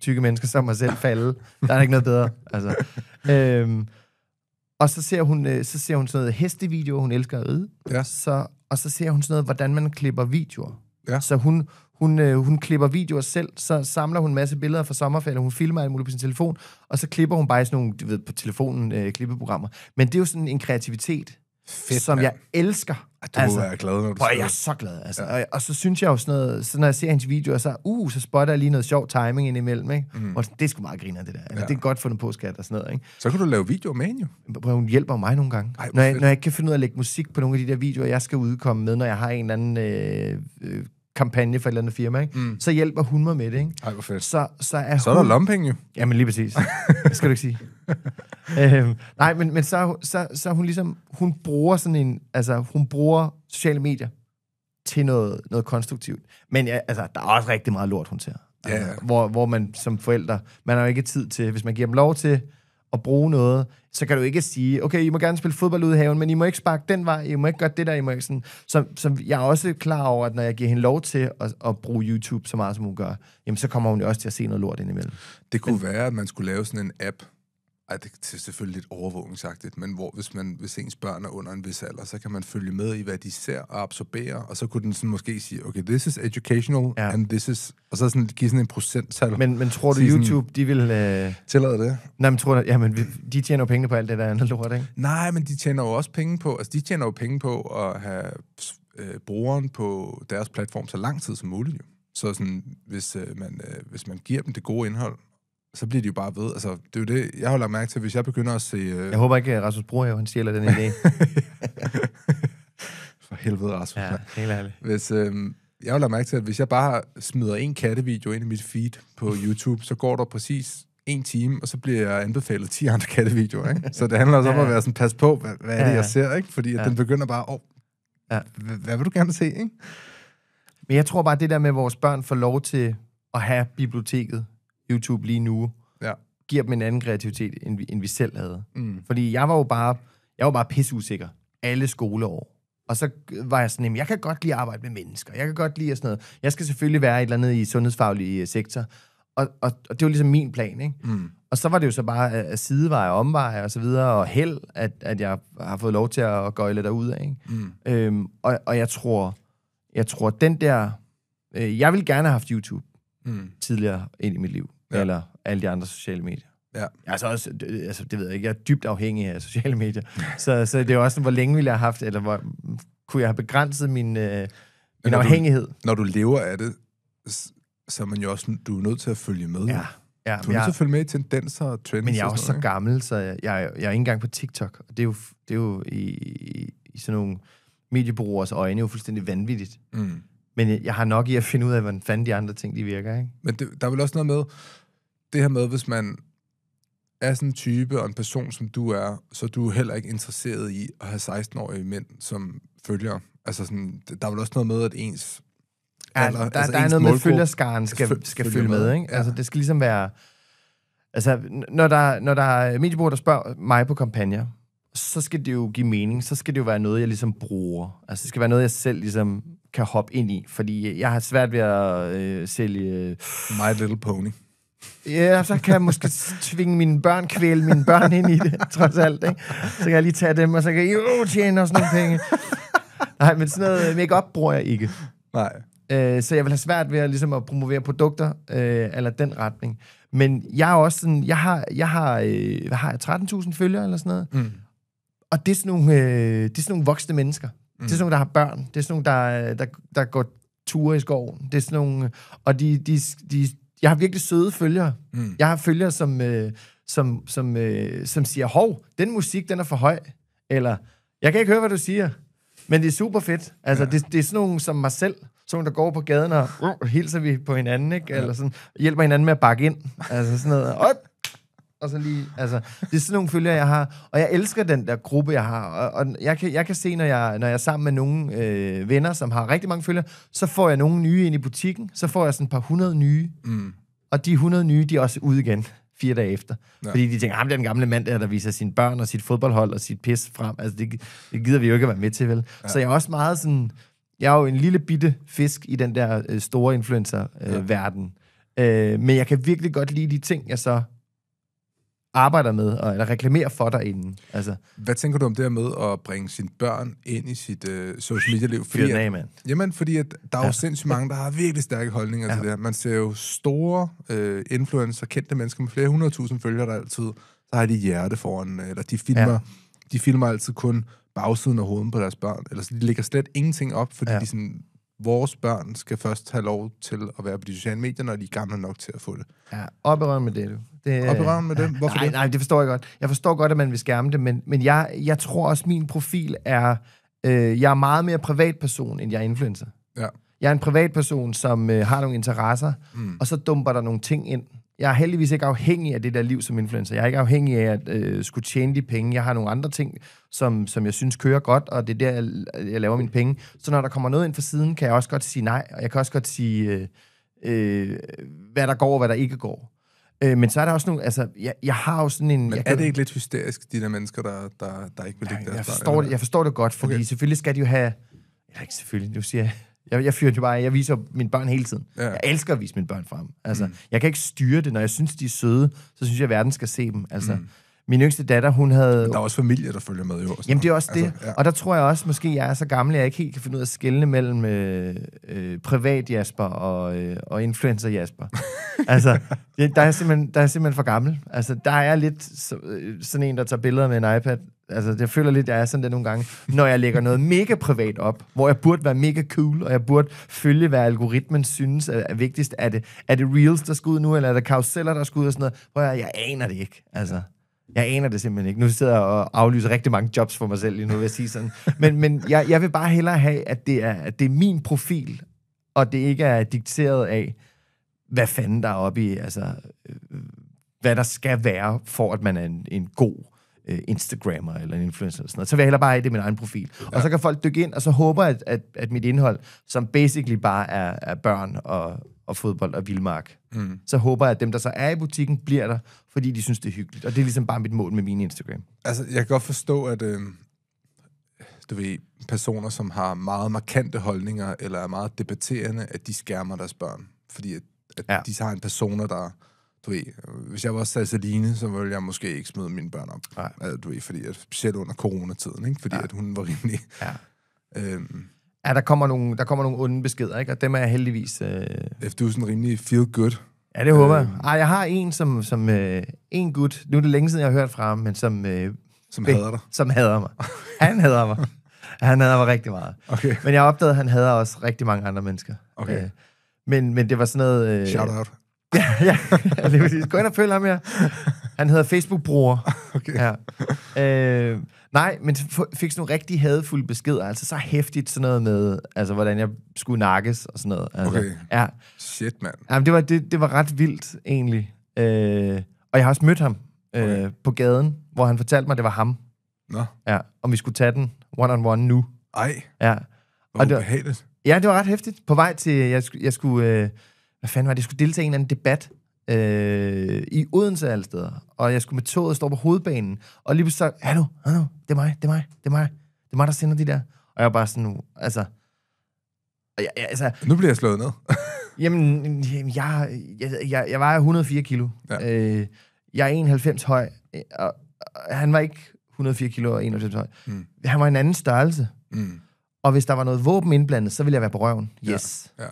tykke mennesker som mig selv falde. Der er ikke noget bedre. Altså. Øhm, og så ser, hun, øh, så ser hun sådan noget hestevideo, hun elsker at ride. Ja. Så, og så ser hun sådan noget, hvordan man klipper videoer. Ja. Så hun, hun, øh, hun klipper videoer selv, så samler hun en masse billeder fra sommerferien, hun filmer alt muligt på sin telefon, og så klipper hun bare sådan nogle, du ved, på telefonen øh, klippeprogrammer. Men det er jo sådan en kreativitet. Fedt, som man. jeg elsker. Du altså, er glad, når du prøv, jeg er så glad. Altså. Ja. Og, og, så synes jeg jo sådan noget, så når jeg ser hans videoer, så, uh, så spotter jeg lige noget sjov timing ind imellem. Ikke? Mm. Og det er sgu meget griner, det der. Eller, altså, ja. Det er godt fundet på, skat og sådan noget. Ikke? Så kan du lave videoer med hende jo. Prøv, hun hjælper mig nogle gange. Ej, når, jeg, når jeg ikke kan finde ud af at lægge musik på nogle af de der videoer, jeg skal udkomme med, når jeg har en eller anden øh, øh, kampagne for et eller andet firma, ikke? Mm. så hjælper hun mig med det. Ikke? Ej, hvor fedt. Så, så, er, så er hun... der lompenge jo. Jamen lige præcis. det skal du ikke sige. [laughs] øhm, nej, men, men så, så, så hun ligesom, hun bruger sådan en, altså hun bruger sociale medier til noget, noget konstruktivt. Men ja, altså, der er også rigtig meget lort, hun ser. Altså, ja. Hvor, hvor man som forældre, man har jo ikke tid til, hvis man giver dem lov til at bruge noget, så kan du ikke sige, okay, I må gerne spille fodbold ude i haven, men I må ikke sparke den vej, I må ikke gøre det der, I må ikke sådan. Så, så jeg er også klar over, at når jeg giver hende lov til at, at bruge YouTube så meget, som hun gør, jamen så kommer hun jo også til at se noget lort indimellem. Det kunne men, være, at man skulle lave sådan en app, ej, det er selvfølgelig lidt overvågningsagtigt, men hvor hvis, man, hvis ens børn er under en vis alder, så kan man følge med i, hvad de ser og absorberer, og så kunne den sådan måske sige, okay, this is educational, ja. and this is... Og så sådan, give sådan en procenttal. Men, men tror du, sådan, YouTube, de vil... Øh... Tillade det? Nej, men tror du, men de tjener jo penge på alt det der andet lort, ikke? Nej, men de tjener jo også penge på... Altså, de tjener jo penge på at have øh, brugeren på deres platform så lang tid som muligt, jo. Så sådan, hvis, øh, man, øh, hvis man giver dem det gode indhold, så bliver de jo bare ved. Altså, det er jo det, jeg har lagt mærke til, hvis jeg begynder at se... Øh... Jeg håber ikke, at Rasmus Brohave, han stjæler den idé. [laughs] For helvede, Rasmus. Ja, helt ærligt. Hvis, øh, jeg har lagt mærke til, at hvis jeg bare smider en kattevideo ind i mit feed på YouTube, så går der præcis en time, og så bliver jeg anbefalet 10 andre kattevideoer. Ikke? Så det handler også ja. om at være sådan, pas på, hvad, hvad er det, jeg ser? Ikke? Fordi at ja. den begynder bare, åh, ja. hvad vil du gerne se? Ikke? Men jeg tror bare, det der med, at vores børn får lov til at have biblioteket YouTube lige nu, ja. giver dem en anden kreativitet, end vi, end vi selv havde. Mm. Fordi jeg var jo bare, jeg var bare pisseusikker alle skoleår. Og så var jeg sådan, jamen, jeg kan godt lide at arbejde med mennesker. Jeg kan godt lide at sådan noget. Jeg skal selvfølgelig være et eller andet i sundhedsfaglige øh, sektor. Og, og, og det var ligesom min plan, ikke? Mm. Og så var det jo så bare øh, at sideveje og omveje og så videre, og held, at, at jeg har fået lov til at lidt derud af, ikke? Mm. Øhm, og, og jeg tror, jeg tror, den der... Øh, jeg ville gerne have haft YouTube mm. tidligere ind i mit liv ja. eller alle de andre sociale medier. Ja. Altså også, øh, altså det ved jeg ikke, jeg er dybt afhængig af sociale medier. så, så det er jo også sådan, hvor længe ville jeg have haft, eller hvor kunne jeg have begrænset min, øh, min når afhængighed. Du, når du lever af det, så er man jo også, du er nødt til at følge med. Ja. Ja, du er nødt til at følge med i tendenser og trends. Men jeg er også noget, så gammel, så jeg, jeg, jeg er ikke engang på TikTok. Og det er jo, det er jo i, i, i sådan nogle mediebrugers øjne jo fuldstændig vanvittigt. Mm. Men jeg, jeg har nok i at finde ud af, hvordan fanden de andre ting de virker. Ikke? Men det, der er vel også noget med, det her med, hvis man er sådan en type og en person, som du er, så du er heller ikke interesseret i at have 16-årige mænd som følger. Altså sådan, der er vel også noget med, at ens... Ja, alder, der, altså der er noget med, at følgerskaren skal, skal, skal følge med. med ikke? Ja. Altså, det skal ligesom være... Altså, når der, når der er mediebrugere, der spørger mig på kampagner, så skal det jo give mening. Så skal det jo være noget, jeg ligesom bruger. Altså, det skal være noget, jeg selv ligesom kan hoppe ind i. Fordi jeg har svært ved at øh, sælge... My Little Pony. Ja, så kan jeg måske tvinge mine børn, kvæle mine børn ind i det, trods alt. Ikke? Så kan jeg lige tage dem, og så kan jeg jo tjene også nogle penge. Nej, men sådan noget øh, make-up bruger jeg ikke. Nej. Øh, så jeg vil have svært ved at, ligesom at promovere produkter, øh, eller den retning. Men jeg er også sådan, jeg har, jeg har, øh, hvad har jeg, 13.000 følgere eller sådan noget. Mm. Og det er sådan nogle, øh, det er sådan nogle voksne mennesker. Mm. Det er sådan mm. nogle, der har børn. Det er sådan nogle, der, der, der går ture i skoven. Det er sådan nogle, og de, de, de, jeg har virkelig søde følgere. Mm. Jeg har følgere, som, øh, som, som, øh, som siger, hov, den musik, den er for høj. Eller, jeg kan ikke høre, hvad du siger. Men det er super fedt. Altså, ja. det, det er sådan nogle som mig selv, sådan nogle, der går på gaden og uh, hilser vi på hinanden, ikke? Eller sådan, hjælper hinanden med at bakke ind. Altså sådan noget. Op, og så lige, altså, det er sådan nogle følger, jeg har, og jeg elsker den der gruppe, jeg har, og, og jeg, kan, jeg kan se, når jeg, når jeg er sammen med nogle øh, venner, som har rigtig mange følger, så får jeg nogle nye ind i butikken, så får jeg sådan et par hundrede nye, mm. og de 100 nye, de er også ude igen fire dage efter. Ja. Fordi de tænker, at ah, den gamle mand der, der viser sine børn og sit fodboldhold og sit pis frem, altså det, det gider vi jo ikke at være med til, vel? Ja. Så jeg er også meget sådan, jeg er jo en lille bitte fisk i den der øh, store influencer-verden. Øh, ja. øh, men jeg kan virkelig godt lide de ting, jeg så arbejder med, og, eller reklamerer for derinde. Altså. Hvad tænker du om det her med at bringe sine børn ind i sit øh, social media-liv? Fordi at, man. Jamen, fordi at der er jo ja. sindssygt mange, der har virkelig stærke holdninger ja. til det her. Man ser jo store øh, influencer, kendte mennesker med flere hundredtusind følgere, der altid, så har de hjerte foran, øh, eller de filmer, ja. de filmer altid kun bagsiden af hovedet på deres børn, eller så de lægger slet ingenting op, fordi ja. de sådan, vores børn skal først have lov til at være på de sociale medier, når de er gamle nok til at få det. Ja, op med det, det, Op i røven med øh, dem? Hvorfor nej, det? Nej, det forstår jeg godt. Jeg forstår godt, at man vil skærme det, men, men jeg, jeg tror også, min profil er... Øh, jeg er meget mere privatperson, end jeg er influencer. Ja. Jeg er en privatperson, som øh, har nogle interesser, mm. og så dumper der nogle ting ind. Jeg er heldigvis ikke afhængig af det der liv som influencer. Jeg er ikke afhængig af at øh, skulle tjene de penge. Jeg har nogle andre ting, som, som jeg synes kører godt, og det er der, jeg, jeg laver mine penge. Så når der kommer noget ind fra siden, kan jeg også godt sige nej, og jeg kan også godt sige, øh, øh, hvad der går og hvad der ikke går. Øh, men så er der også nogle, altså, jeg, jeg har jo sådan en... Men jeg er kan, det ikke lidt hysterisk, de der mennesker, der, der, der ikke vil ligge der? Jeg forstår, det, jeg forstår det godt, fordi okay. selvfølgelig skal de jo have... Eller ikke selvfølgelig, nu siger jeg... Jeg, jeg fyrer det bare, jeg viser mine børn hele tiden. Ja. Jeg elsker at vise mine børn frem. Altså, mm. Jeg kan ikke styre det, når jeg synes, de er søde, så synes jeg, at verden skal se dem. Altså, mm min yngste datter, hun havde... Men der er også familie, der følger med, jo. Og jamen, det er også det. Altså, ja. Og der tror jeg også, måske jeg er så gammel, at jeg ikke helt kan finde ud af at skelne mellem øh, øh privat Jasper og, øh, og influencer Jasper. [laughs] altså, der er, simpelthen, der er simpelthen for gammel. Altså, der er lidt så, øh, sådan en, der tager billeder med en iPad. Altså, jeg føler lidt, at jeg er sådan det nogle gange, når jeg lægger noget mega privat op, hvor jeg burde være mega cool, og jeg burde følge, hvad algoritmen synes er, er vigtigst. Er det, er det reels, der skal ud nu, eller er det karuseller, der skal ud og sådan noget? Hvor jeg, jeg aner det ikke, altså. Jeg aner det simpelthen ikke. Nu sidder jeg og aflyser rigtig mange jobs for mig selv lige nu, vil jeg sige sådan. Men, men jeg, jeg vil bare hellere have, at det, er, at det er min profil, og det ikke er dikteret af, hvad fanden der er oppe i, altså, øh, hvad der skal være, for at man er en, en god uh, Instagrammer eller en influencer eller sådan noget. Så vil jeg hellere bare have det er min egen profil. Ja. Og så kan folk dykke ind, og så håber at, at, at mit indhold, som basically bare er, er børn og, og fodbold og vildmark, mm. så håber jeg, at dem, der så er i butikken, bliver der, fordi de synes, det er hyggeligt. Og det er ligesom bare mit mål med min Instagram. Altså, jeg kan godt forstå, at øh, du ved, personer, som har meget markante holdninger, eller er meget debatterende, at de skærmer deres børn. Fordi at, at ja. de har en personer, der du ved, hvis jeg var Sassaline, så ville jeg måske ikke smide mine børn op. Nej. Altså, du ved, fordi at, specielt under coronatiden, ikke? fordi ja. at hun var rimelig... Ja. Øhm, Ja, der kommer nogle, der kommer nogle onde beskeder, ikke? og dem er jeg heldigvis... Øh... Du er sådan rimelig feel good. Ja, det håber øh. jeg. Ej, jeg har en, som, som øh, en gut, nu er det længe siden, jeg har hørt fra ham, men som... Øh, som hader dig? Som hader mig. [laughs] Han hader mig. Han hader mig rigtig meget. Okay. Men jeg opdagede, at han hader også rigtig mange andre mennesker. Okay. Øh, men, men det var sådan noget... Øh, Shout out. [laughs] ja, ja, Gå ind og følg ham her. Han hedder Facebook-bruger. [laughs] Okay. Ja. Øh, nej, men fik sådan nogle rigtig hadfulde beskeder. Altså så hæftigt sådan noget med, altså hvordan jeg skulle nakkes og sådan noget. Altså, okay. Ja. Shit, mand. Jamen, det var, det, det var ret vildt, egentlig. Øh, og jeg har også mødt ham øh, okay. på gaden, hvor han fortalte mig, at det var ham. Nå. Ja, om vi skulle tage den one-on-one -on -one nu. Ej. Ja. og det var, Ja, det var ret hæftigt. På vej til, jeg, jeg skulle... Øh, hvad fanden var det? Jeg skulle deltage i en eller anden debat øh, i Odense alle steder, og jeg skulle med toget stå på hovedbanen, og lige pludselig sagde, hallo, hallo, det er mig, det er mig, det er mig, det er mig, der sender de der. Og jeg var bare sådan, nu, altså... Ja, ja, altså nu bliver jeg slået ned. [laughs] jamen, jeg, jeg, jeg, jeg vejer 104 kilo. Ja. Øh, jeg er 91 høj, og, og han var ikke 104 kilo og 91 høj. Mm. Han var en anden størrelse. Mm. Og hvis der var noget våben indblandet, så ville jeg være på røven. Yes. Ja. Ja.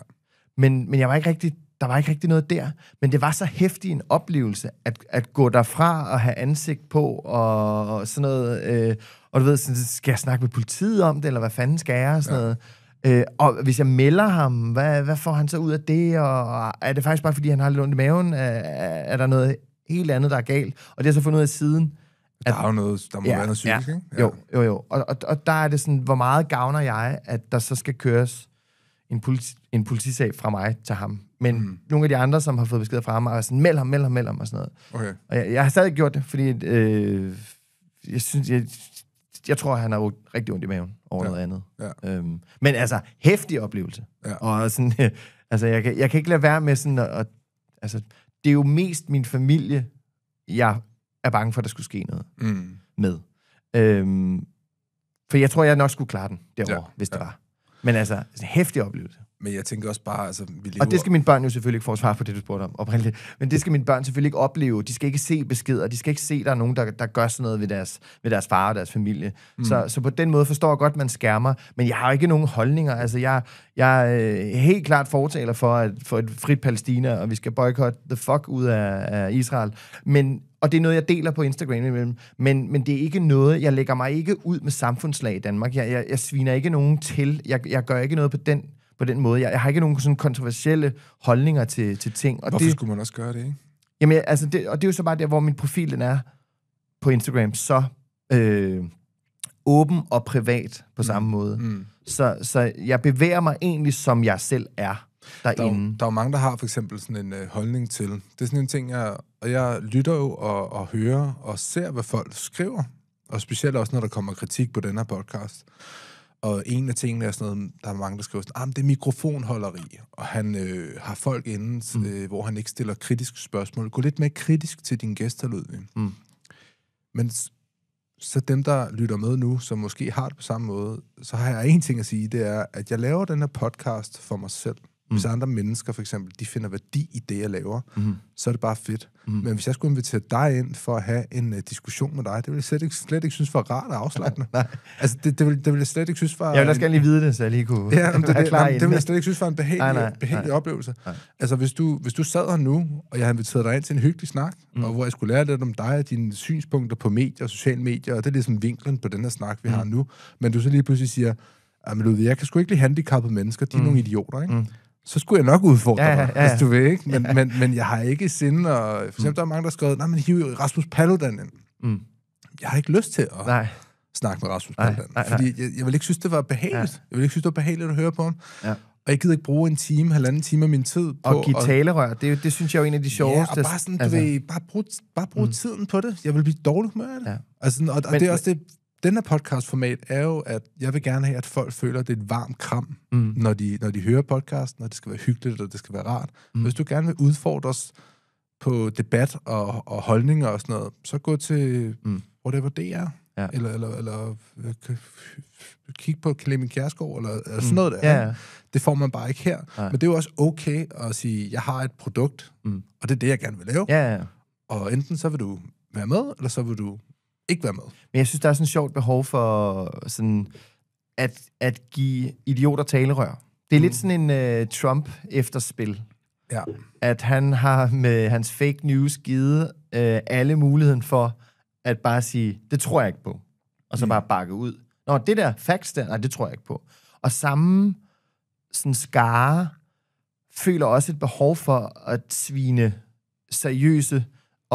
Men, men jeg var ikke rigtig der var ikke rigtig noget der, men det var så hæftig en oplevelse at, at gå derfra og have ansigt på og, og sådan noget. Øh, og du ved, sådan, skal jeg snakke med politiet om det, eller hvad fanden skal jeg? Og sådan ja. noget. Øh, og hvis jeg melder ham, hvad, hvad får han så ud af det? Og, og er det faktisk bare, fordi han har lidt ondt i maven? Er, er der noget helt andet, der er galt? Og det har så fundet ud af siden. At, der er jo noget, der må ja, være noget psykisk, ja, ikke? Ja. Jo, jo, jo. Og, og, og der er det sådan, hvor meget gavner jeg, at der så skal køres en, politi, en politisag fra mig til ham. Men mm. nogle af de andre, som har fået besked fra ham, er sådan, meld ham, meld ham, meld ham, og sådan noget. Okay. Og jeg, jeg har stadig gjort det, fordi øh, jeg synes, jeg, jeg tror, han har rigtig ondt i maven over ja. noget andet. Ja. Øhm, men altså, hæftig oplevelse. Ja. Og sådan, øh, [laughs] altså, jeg kan, jeg kan ikke lade være med sådan at, at... Altså, det er jo mest min familie, jeg er bange for, at der skulle ske noget mm. med. Øhm, for jeg tror, jeg nok skulle klare den derovre, ja. hvis det ja. var. Men altså, altså, en hæftig oplevelse. Men jeg tænker også bare, altså... Vi lever... Og det skal mine børn jo selvfølgelig ikke få svar på det, du spurgte om oprindeligt. Men det skal mine børn selvfølgelig ikke opleve. De skal ikke se beskeder. De skal ikke se, at der er nogen, der, der gør sådan noget ved deres, ved deres far og deres familie. Mm. Så, så på den måde forstår jeg godt, at man skærmer. Men jeg har jo ikke nogen holdninger. Altså, jeg, jeg er øh, helt klart fortaler for, at, for et frit Palæstina, og vi skal boykotte the fuck ud af, af Israel. Men og det er noget, jeg deler på Instagram imellem, men, men det er ikke noget, jeg lægger mig ikke ud med samfundslag i Danmark. Jeg, jeg, jeg sviner ikke nogen til, jeg, jeg gør ikke noget på den på den måde. Jeg, jeg har ikke nogen sådan kontroversielle holdninger til, til ting. Og Hvorfor det, skulle man også gøre det, ikke? Jamen, altså, det, og det er jo så bare der, hvor min profil den er på Instagram, så øh, åben og privat på mm. samme måde. Mm. Så, så jeg bevæger mig egentlig, som jeg selv er derinde. Der er, der er jo mange, der har for eksempel sådan en øh, holdning til. Det er sådan en ting, jeg, og jeg lytter jo og, og hører og ser, hvad folk skriver. Og specielt også, når der kommer kritik på den her podcast. Og en af tingene er sådan noget, der er mange, der skriver sådan, ah, det er mikrofonholderi, og han øh, har folk inden, mm. øh, hvor han ikke stiller kritiske spørgsmål. Gå lidt mere kritisk til dine gæster, Ludvig. Mm. Men så dem, der lytter med nu, som måske har det på samme måde, så har jeg en ting at sige, det er, at jeg laver den her podcast for mig selv. Mm. Hvis andre mennesker for eksempel, de finder værdi i det, jeg laver, mm. så er det bare fedt. Mm. Men hvis jeg skulle invitere dig ind for at have en uh, diskussion med dig, det ville jeg slet ikke, slet ikke synes var rart og afslappende. [laughs] Altså, det, det, ville, det ville jeg slet ikke synes var... Jeg vil også gerne lige vide det, så jeg lige kunne ja, det, [laughs] det, nej, det ville jeg slet ikke synes var en behagelig, nej, nej, behagelig nej. oplevelse. Nej. Altså, hvis du, hvis du sad her nu, og jeg havde inviteret dig ind til en hyggelig snak, mm. og hvor jeg skulle lære lidt om dig og dine synspunkter på medier og sociale medier, og det er ligesom vinklen på den her snak, vi mm. har nu, men du så lige pludselig siger, Jamen, Ludvig, jeg kan sgu ikke lide handicappede mennesker, de er mm. nogle idioter, ikke? Mm så skulle jeg nok udfordre ja, dig, ja, ja. hvis du vil, ikke? Men, ja. men, men jeg har ikke sind, og for eksempel, mm. der er mange, der har skrevet, nej, men hiv Rasmus Paludan ind. Mm. Jeg har ikke lyst til at nej. snakke med Rasmus nej, Paludan, nej, nej. fordi jeg, jeg vil ikke synes, det var behageligt. Ja. Jeg vil ikke synes, det var behageligt at høre på ham. Ja. Og jeg gider ikke bruge en time, halvanden time af min tid på... Og give og, talerør, det, det synes jeg er en af de sjoveste... Ja, og bare sådan, du altså. ved, bare bruge, bare brug mm. tiden på det. Jeg vil blive dårlig med det. Ja. Altså, og, og men, det er også det den her podcastformat er jo, at jeg vil gerne have, at folk føler, at det er et varmt kram, mm. når, de, når de hører podcasten, og det skal være hyggeligt, og det skal være rart. Mm. Hvis du gerne vil udfordre os på debat og, og holdninger og sådan noget, så gå til mm. whatever det er. Ja. Eller, eller, eller øh, kig på Clemen Kjærsgaard, eller, eller sådan mm. noget der. Ja, ja. Det får man bare ikke her. Nej. Men det er jo også okay at sige, jeg har et produkt, mm. og det er det, jeg gerne vil lave. Ja, ja. Og enten så vil du være med, eller så vil du ikke være med. Men jeg synes, der er sådan et sjovt behov for sådan at, at give idioter talerør. Det er mm. lidt sådan en uh, Trump-efterspil. Ja. At han har med hans fake news givet uh, alle muligheden for at bare sige, det tror jeg ikke på. Og så mm. bare bakke ud. Nå, det der facts der, nej, det tror jeg ikke på. Og samme sådan skare føler også et behov for at svine seriøse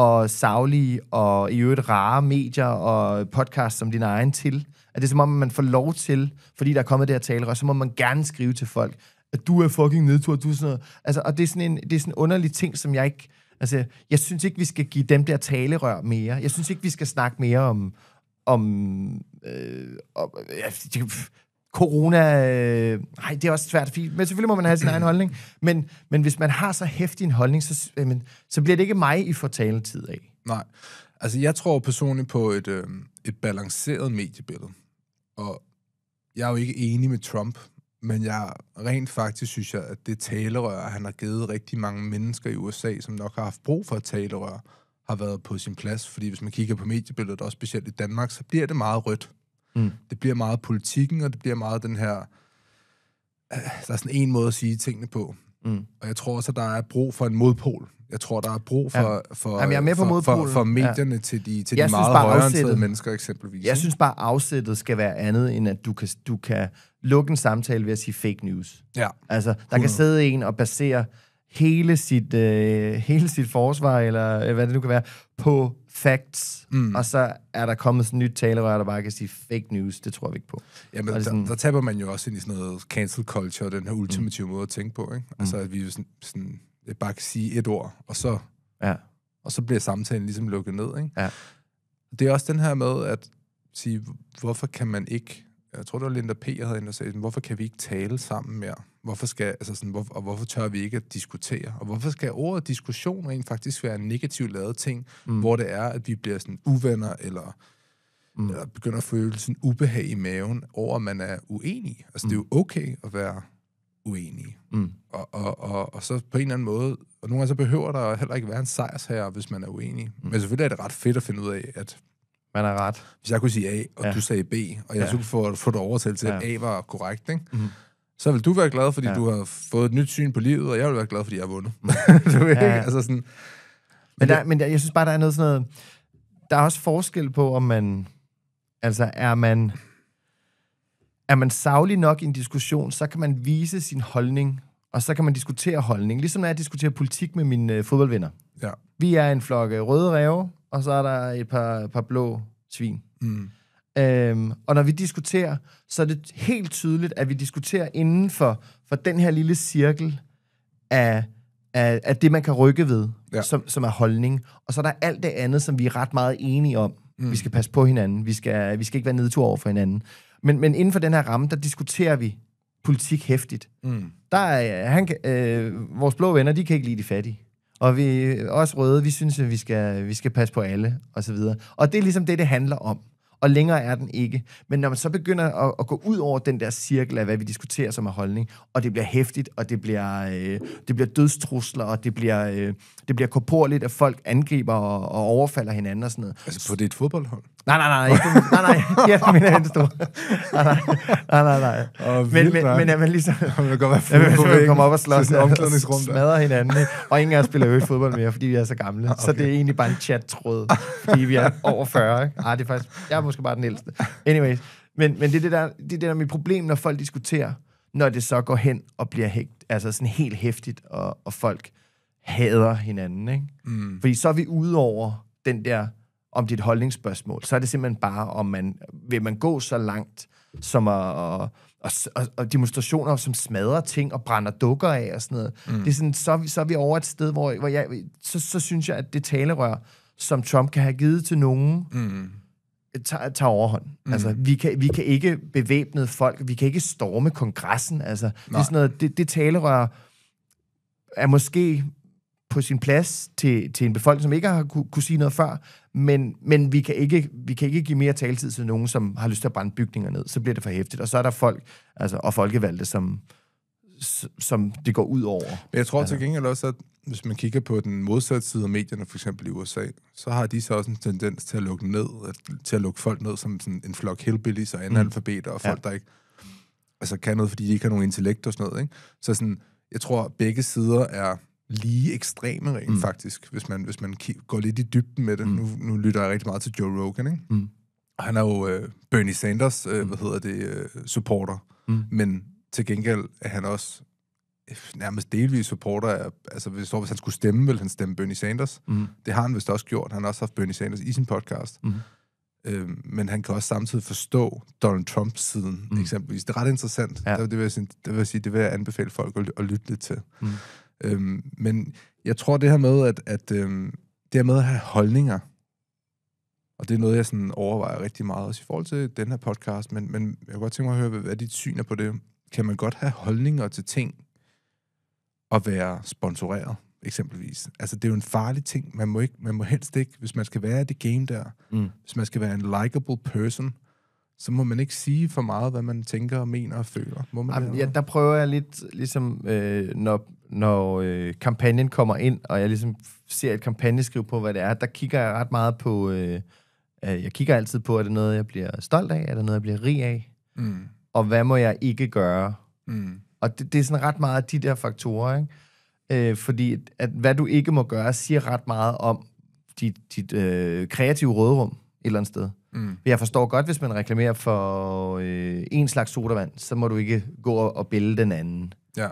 og savlige og i øvrigt rare medier og podcasts som din egen til. At det er som om, man får lov til, fordi der er kommet det her talerør, så må man gerne skrive til folk, at du er fucking nedtur, du er sådan noget. Altså, og det er sådan en, det er sådan en underlig ting, som jeg ikke... Altså, jeg synes ikke, vi skal give dem der talerør mere. Jeg synes ikke, vi skal snakke mere om, om, øh, om ja, corona... Øh, nej, det er også svært, men selvfølgelig må man have sin egen holdning. Men, men hvis man har så hæftig en holdning, så, øh, men, så bliver det ikke mig, I får taletid af. Nej. Altså, jeg tror personligt på et, øh, et balanceret mediebillede. Og jeg er jo ikke enig med Trump, men jeg rent faktisk synes jeg, at det talerør, han har givet rigtig mange mennesker i USA, som nok har haft brug for et talerør, har været på sin plads. Fordi hvis man kigger på mediebilledet, også specielt i Danmark, så bliver det meget rødt. Mm. Det bliver meget politikken, og det bliver meget den her... Øh, der er sådan en måde at sige tingene på. Mm. Og jeg tror også, at der er brug for en modpol. Jeg tror, der er brug for, ja. for, Jamen, jeg er med for, for, for, for medierne ja. til de, til jeg de meget højere mennesker eksempelvis. Jeg synes bare, afsættet skal være andet, end at du kan, du kan lukke en samtale ved at sige fake news. Ja. Altså, der 100. kan sidde en og basere hele sit, øh, hele sit forsvar, eller øh, hvad det nu kan være, på facts, mm. og så er der kommet sådan et nyt talerør, der bare kan sige fake news, det tror vi ikke på. Jamen, der, sådan... der taber man jo også ind i sådan noget cancel culture, den her ultimative mm. måde at tænke på, ikke? Mm. Altså, mm. at vi jo sådan, sådan, bare kan sige et ord, og så, ja. og så bliver samtalen ligesom lukket ned, ikke? Ja. Det er også den her med at sige, hvorfor kan man ikke jeg tror, det var Linda P., jeg havde inde og sagde, hvorfor kan vi ikke tale sammen mere? Hvorfor skal, altså sådan, hvor, og hvorfor tør vi ikke at diskutere? Og hvorfor skal ordet diskussion rent faktisk være en negativ lavet ting, mm. hvor det er, at vi bliver sådan uvenner, eller, mm. eller begynder at føle sådan ubehag i maven over, at man er uenig. Altså, mm. det er jo mm. okay at være uenig. Mm. Og, og, og, og så på en eller anden måde, og nogle gange så behøver der heller ikke være en her, hvis man er uenig. Mm. Men selvfølgelig er det ret fedt at finde ud af, at man er ret. Hvis jeg kunne sige A, og ja. du sagde B, og jeg ja. skulle få, få det overtalt til, at ja. A var korrekt, ikke? Mm-hmm. så vil du være glad, fordi ja. du har fået et nyt syn på livet, og jeg vil være glad, fordi jeg har vundet. Mhm. [laughs] du ved, ja. ikke? Altså sådan, men, der, men jeg synes bare, der er noget sådan noget... Der er også forskel på, om man... Altså, er man... Er man savlig nok i en diskussion, så kan man vise sin holdning, og så kan man diskutere holdning. Ligesom når jeg diskuterer politik med mine øh, fodboldvenner. Ja. Vi er en flok øh, røde ræve, og så er der et par, par blå svin. Mm. Øhm, og når vi diskuterer, så er det helt tydeligt, at vi diskuterer inden for, for den her lille cirkel af, af, af det, man kan rykke ved, ja. som, som er holdning. Og så er der alt det andet, som vi er ret meget enige om. Mm. Vi skal passe på hinanden. Vi skal, vi skal ikke være nedtur over for hinanden. Men, men inden for den her ramme, der diskuterer vi politik hæftigt. Mm. Der er, han, øh, vores blå venner, de kan ikke lide de fattige. Og vi, også røde, vi synes, at vi skal, vi skal passe på alle, og så videre. Og det er ligesom det, det handler om. Og længere er den ikke. Men når man så begynder at, at gå ud over den der cirkel af, hvad vi diskuterer som er holdning, og det bliver hæftigt, og det bliver, øh, det bliver dødstrusler, og det bliver, øh, det bliver korporligt, at folk angriber og, og overfalder hinanden og sådan noget. Altså på et fodboldhold? Nej, nej, nej, ikke, nej, nej, jeg ja, mener han stor. Nej, nej, nej, nej. nej. men, men, men at man ligesom... Man vil godt være fuld ja, på væggen, komme op og slås og smadrer hinanden. Ikke? Og ingen af os spiller jo fodbold mere, fordi vi er så gamle. Ah, okay. Så det er egentlig bare en chat-tråd, fordi vi er over 40. Ikke? Ah, det er faktisk... Jeg er måske bare den ældste. Anyways. Men, men det, er det, der, det er det der mit problem, når folk diskuterer, når det så går hen og bliver hægt, altså sådan helt hæftigt, og, og folk hader hinanden. Ikke? Mm. Fordi så er vi ude over den der om dit holdningsspørgsmål, så er det simpelthen bare, om man vil man gå så langt som at, og, og, og demonstrationer, som smadrer ting og brænder dukker af og sådan noget. Mm. Det er sådan, så, så er vi over et sted, hvor, hvor jeg, så, så synes jeg, at det talerør, som Trump kan have givet til nogen, mm tager, tager overhånd. Mm. Altså, vi kan, vi kan ikke bevæbne folk, vi kan ikke storme kongressen. Altså, Nej. det, er sådan noget, det, det talerør er måske på sin plads til, til en befolkning, som ikke har kunne, kunne sige noget før, men, men vi, kan ikke, vi kan ikke give mere taletid til nogen, som har lyst til at brænde bygninger ned. Så bliver det for hæftigt. Og så er der folk altså, og folkevalgte, som, som det går ud over. Men jeg tror altså. til gengæld også, at hvis man kigger på den modsatte side af medierne, for eksempel i USA, så har de så også en tendens til at lukke ned, at, til at lukke folk ned som sådan en flok hillbillies og mm. analfabeter, mm. og folk, ja. der ikke altså, kan noget, fordi de ikke har nogen intellekt og sådan noget. Ikke? Så sådan, jeg tror, at begge sider er lige ekstreme rent mm. faktisk, hvis man, hvis man går lidt i dybden med det. Mm. Nu, nu lytter jeg rigtig meget til Joe Rogan, ikke? Mm. Han er jo øh, Bernie Sanders, øh, mm. hvad hedder det, øh, supporter, mm. men til gengæld er han også øh, nærmest delvis supporter af, altså hvis, hvis han skulle stemme, ville han stemme Bernie Sanders. Mm. Det har han vist også gjort. Han har også haft Bernie Sanders i sin podcast. Mm. Øh, men han kan også samtidig forstå Donald Trumps siden, mm. eksempelvis. Det er ret interessant. Ja. Det, vil jeg, det vil jeg sige, det vil jeg anbefale folk at, at lytte lidt til. Mm. Øhm, men jeg tror det her med, at, at øhm, det her med at have holdninger, og det er noget, jeg sådan overvejer rigtig meget, også i forhold til den her podcast, men, men jeg kunne godt tænke mig at høre, hvad dit syn er på det. Kan man godt have holdninger til ting og være sponsoreret, eksempelvis? Altså, det er jo en farlig ting. Man må, ikke, man må helst ikke, hvis man skal være i det game der, mm. hvis man skal være en likable person, så må man ikke sige for meget, hvad man tænker og mener og føler. Må man Jamen, ja, der prøver jeg lidt, ligesom øh, når når øh, kampagnen kommer ind, og jeg ligesom ser et kampagneskriv på, hvad det er, der kigger jeg ret meget på... Øh, øh, jeg kigger altid på, er det noget, jeg bliver stolt af? Er det noget, jeg bliver rig af? Mm. Og hvad må jeg ikke gøre? Mm. Og det, det er sådan ret meget af de der faktorer, ikke? Øh, fordi at hvad du ikke må gøre, siger ret meget om dit, dit øh, kreative råderum et eller andet sted. Mm. Jeg forstår godt, hvis man reklamerer for øh, en slags sodavand, så må du ikke gå og, og bælge den anden. Ja.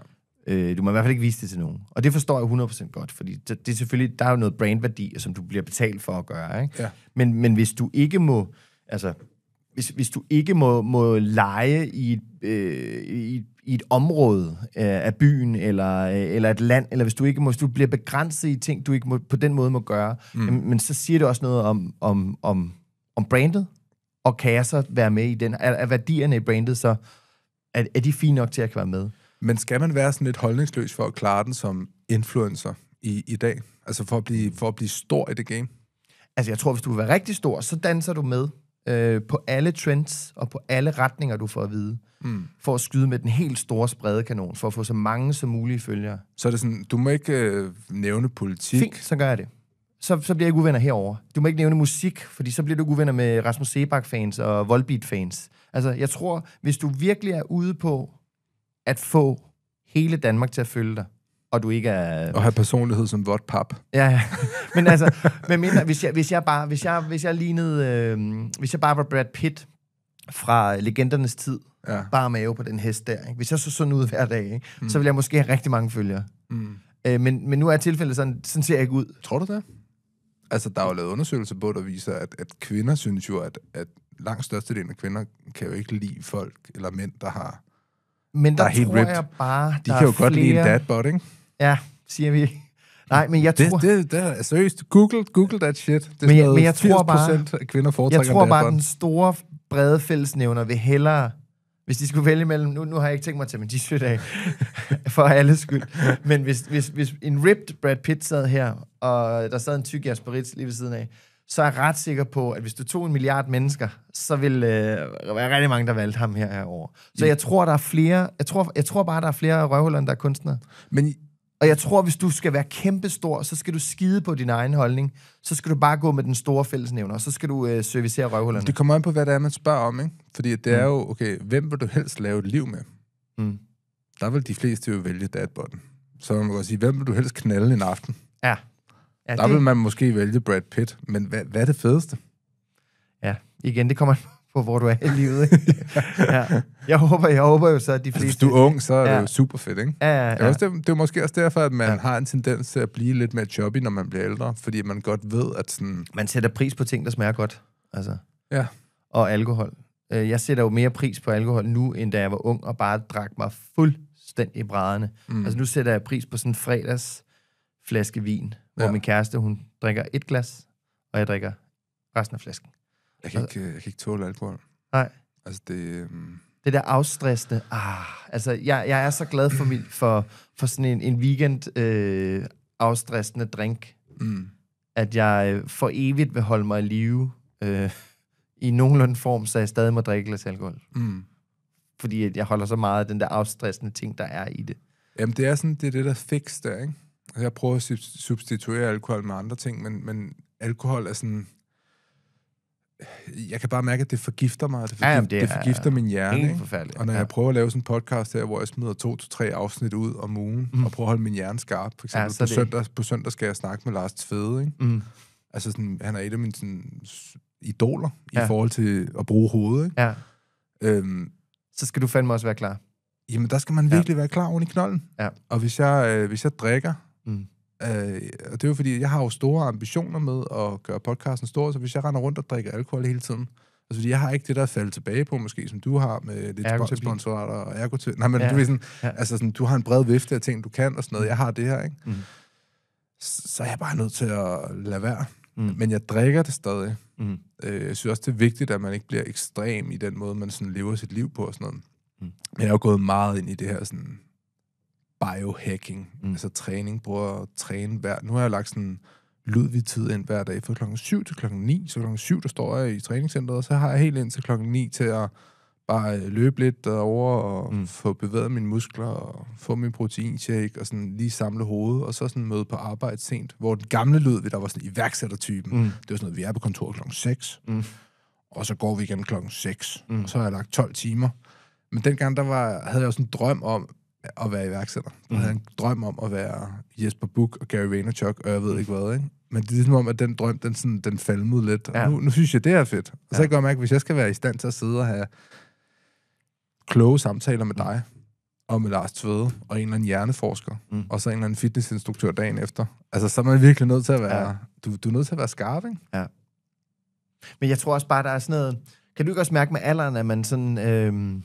Øh, du må i hvert fald ikke vise det til nogen. Og det forstår jeg 100% godt, fordi det, det er selvfølgelig, der er jo noget brandværdi, som du bliver betalt for at gøre. Ikke? Ja. Men, men hvis du ikke må, altså, hvis, hvis du ikke må, må lege i et, øh, i, i et område øh, af byen, eller, øh, eller et land, eller hvis du ikke må, hvis du bliver begrænset i ting, du ikke må, på den måde må gøre, mm. jamen, men så siger det også noget om, om, om, om brandet, og kan jeg så være med i den? Er, er værdierne i brandet så, er, er de fine nok til at kan være med? Men skal man være sådan lidt holdningsløs for at klare den som influencer i, i dag? Altså for at, blive, for at blive stor i det game? Altså jeg tror, hvis du vil være rigtig stor, så danser du med øh, på alle trends og på alle retninger, du får at vide. Mm. For at skyde med den helt store sprede kanon, for at få så mange som mulige følgere. Så er det sådan, du må ikke øh, nævne politik? Fint, så gør jeg det så, så bliver jeg ikke uvenner herover. Du må ikke nævne musik, fordi så bliver du uvenner med Rasmus Sebak-fans og Volbeat-fans. Altså, jeg tror, hvis du virkelig er ude på at få hele Danmark til at følge dig, og du ikke er... Og have personlighed som vådt pap. Ja, ja. [laughs] Men altså, men mindre, hvis, jeg, hvis, jeg bare, hvis, jeg, hvis jeg lignede... Øh, hvis jeg bare var Brad Pitt fra legendernes tid, ja. bare mave på den hest der, ikke? hvis jeg så sådan ud hver dag, ikke? Mm. så ville jeg måske have rigtig mange følgere. Mm. Øh, men, men nu er tilfældet sådan, sådan ser jeg ikke ud. Tror du det? Altså, der er jo lavet undersøgelser på, der viser, at, at kvinder synes jo, at, at langt størstedelen af kvinder kan jo ikke lide folk eller mænd, der har men der, der er helt tror ripped. jeg bare, De kan jo flere... godt lide en dadbot, ikke? Ja, siger vi. Nej, men jeg tror... Det, det, det, seriøst, google, google that shit. Det er men, jeg, men jeg tror bare, af kvinder foretrækker Jeg tror bare, den store brede fællesnævner vil hellere... Hvis de skulle vælge mellem... Nu, nu har jeg ikke tænkt mig at tage min t af, [laughs] for alles skyld. Men hvis, hvis, hvis en ripped Brad Pitt sad her, og der sad en tyk Jasper Ritz lige ved siden af, så er jeg ret sikker på, at hvis du tog en milliard mennesker, så vil øh, være rigtig mange, der valgte ham her herovre. Så jeg tror, der er flere, jeg tror, jeg tror bare, der er flere røvhuller, end der er kunstnere. Men og jeg tror, hvis du skal være kæmpestor, så skal du skide på din egen holdning. Så skal du bare gå med den store fællesnævner, og så skal du øh, servicere røvhullerne. Det kommer an på, hvad det er, man spørger om, ikke? Fordi det mm. er jo, okay, hvem vil du helst lave et liv med? Mm. Der vil de fleste jo vælge datbotten. Så man kan sige, hvem vil du helst knalde en aften? Ja. Ja, der det... vil man måske vælge Brad Pitt, men hvad, hvad er det fedeste? Ja, igen, det kommer [laughs] på, hvor du er i livet. Ikke? [laughs] ja. Jeg håber, jeg håber jo så, at de fleste... Altså, hvis du er ung, så er ja. det jo super fedt, ikke? Ja, ja, ja. Det, er også, det, det er måske også derfor, at man ja. har en tendens til at blive lidt mere choppy, når man bliver ældre, fordi man godt ved, at sådan... Man sætter pris på ting, der smager godt, altså. Ja. Og alkohol. Øh, jeg sætter jo mere pris på alkohol nu, end da jeg var ung og bare drak mig fuldstændig brædende. Mm. Altså nu sætter jeg pris på sådan en fredags flaske vin hvor ja. min kæreste, hun drikker et glas, og jeg drikker resten af flasken. Jeg kan, ikke, øh, jeg kan ikke tåle alkohol. Nej. Altså, det... Um... Det der afstressende. Ah, altså, jeg, jeg er så glad for, min, for, for sådan en, en weekend øh, afstressende drink, mm. at jeg øh, for evigt vil holde mig i live øh, i nogenlunde form, så jeg stadig må drikke glas alkohol. Mm. Fordi jeg holder så meget af den der afstressende ting, der er i det. Jamen, det er sådan, det er det der fix der, ikke? jeg prøver at substituere alkohol med andre ting, men, men alkohol er sådan... Jeg kan bare mærke, at det forgifter mig, det forgifter, ja, det det, det forgifter min hjerne. Ikke? Og når ja. jeg prøver at lave sådan en podcast her, hvor jeg smider to til tre afsnit ud om ugen, mm. og prøver at holde min hjerne skarp, for eksempel ja, på, det... søndag, på søndag skal jeg snakke med Lars Tvede, ikke? Mm. Altså, sådan, han er et af mine sådan, idoler ja. i forhold til at bruge hovedet. Ikke? Ja. Øhm, så skal du fandme også være klar. Jamen, der skal man virkelig ja. være klar oven i knollen. Ja. Og hvis jeg, øh, hvis jeg drikker, Mm. Øh, og det er jo fordi, jeg har jo store ambitioner med at gøre podcasten stor, så hvis jeg render rundt og drikker alkohol hele tiden, altså fordi jeg har ikke det, der er faldet tilbage på måske, som du har med lidt sponsorater og ergoterapi. Nej, men ja. du, ved sådan, ja. altså sådan, du har en bred vifte af ting, du kan og sådan noget. Mm. Jeg har det her, ikke? Mm. Så er jeg bare nødt til at lade være. Mm. Men jeg drikker det stadig. Mm. Øh, jeg synes også, det er vigtigt, at man ikke bliver ekstrem i den måde, man sådan lever sit liv på og sådan noget. Mm. Men jeg er jo gået meget ind i det her sådan biohacking, mm. altså træning, bror at træne hver... Nu har jeg lagt sådan ludvig tid ind hver dag, fra klokken 7 til klokken 9, så klokken 7, der står jeg i træningscenteret, og så har jeg helt ind til klokken 9 til at bare øh, løbe lidt derovre og mm. få bevæget mine muskler og få min proteinshake og sådan lige samle hovedet og så sådan møde på arbejde sent, hvor den gamle lød der var sådan iværksættertypen. Mm. Det var sådan noget, vi er på kontoret klokken 6, mm. og så går vi igen klokken 6, mm. og så har jeg lagt 12 timer. Men dengang der var, havde jeg også en drøm om, at være iværksætter. Der mm. havde en mhm. drøm om at være Jesper Buch og Gary Vaynerchuk, og jeg ved ikke hvad, ikke? Men det er ligesom om, at den drøm, den, sådan, den falmede lidt. Ja. Nu, nu synes jeg, det er fedt. Og så ja. kan jeg mærke, hvis jeg skal være i stand til at sidde og have kloge samtaler med dig, og med Lars Tvede, og en eller anden hjerneforsker, mm. og så en eller anden fitnessinstruktør dagen efter. Altså, så er man virkelig nødt til at være... Ja. Du, du er nødt til at være skarp, ikke? Ja. Men jeg tror også bare, der er sådan noget... Kan du ikke også mærke med alderen, at man sådan... Øh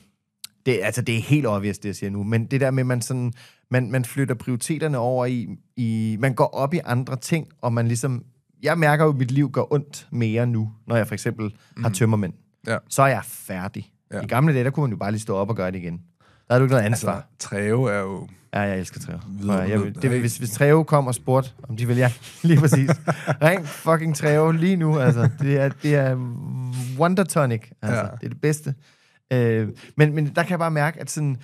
det, altså, det er helt obvious, det jeg siger nu, men det der med, at man, sådan, man, man flytter prioriteterne over i, i, man går op i andre ting, og man ligesom, jeg mærker jo, at mit liv gør ondt mere nu, når jeg for eksempel mm. har mhm. tømmermænd. Ja. Så er jeg færdig. Ja. I gamle dage, der kunne man jo bare lige stå op og gøre det igen. Der er du ikke noget ansvar. Altså, træve er jo... Ja, jeg elsker træve. Videre, jeg, det, hvis, hvis træve kom og spurgte, om de vil jeg [laughs] lige præcis. Ring fucking træve lige nu, altså. Det er, det er Wonder Tonic, altså. Ja. Det er det bedste. Øh, men, men der kan jeg bare mærke, at sådan,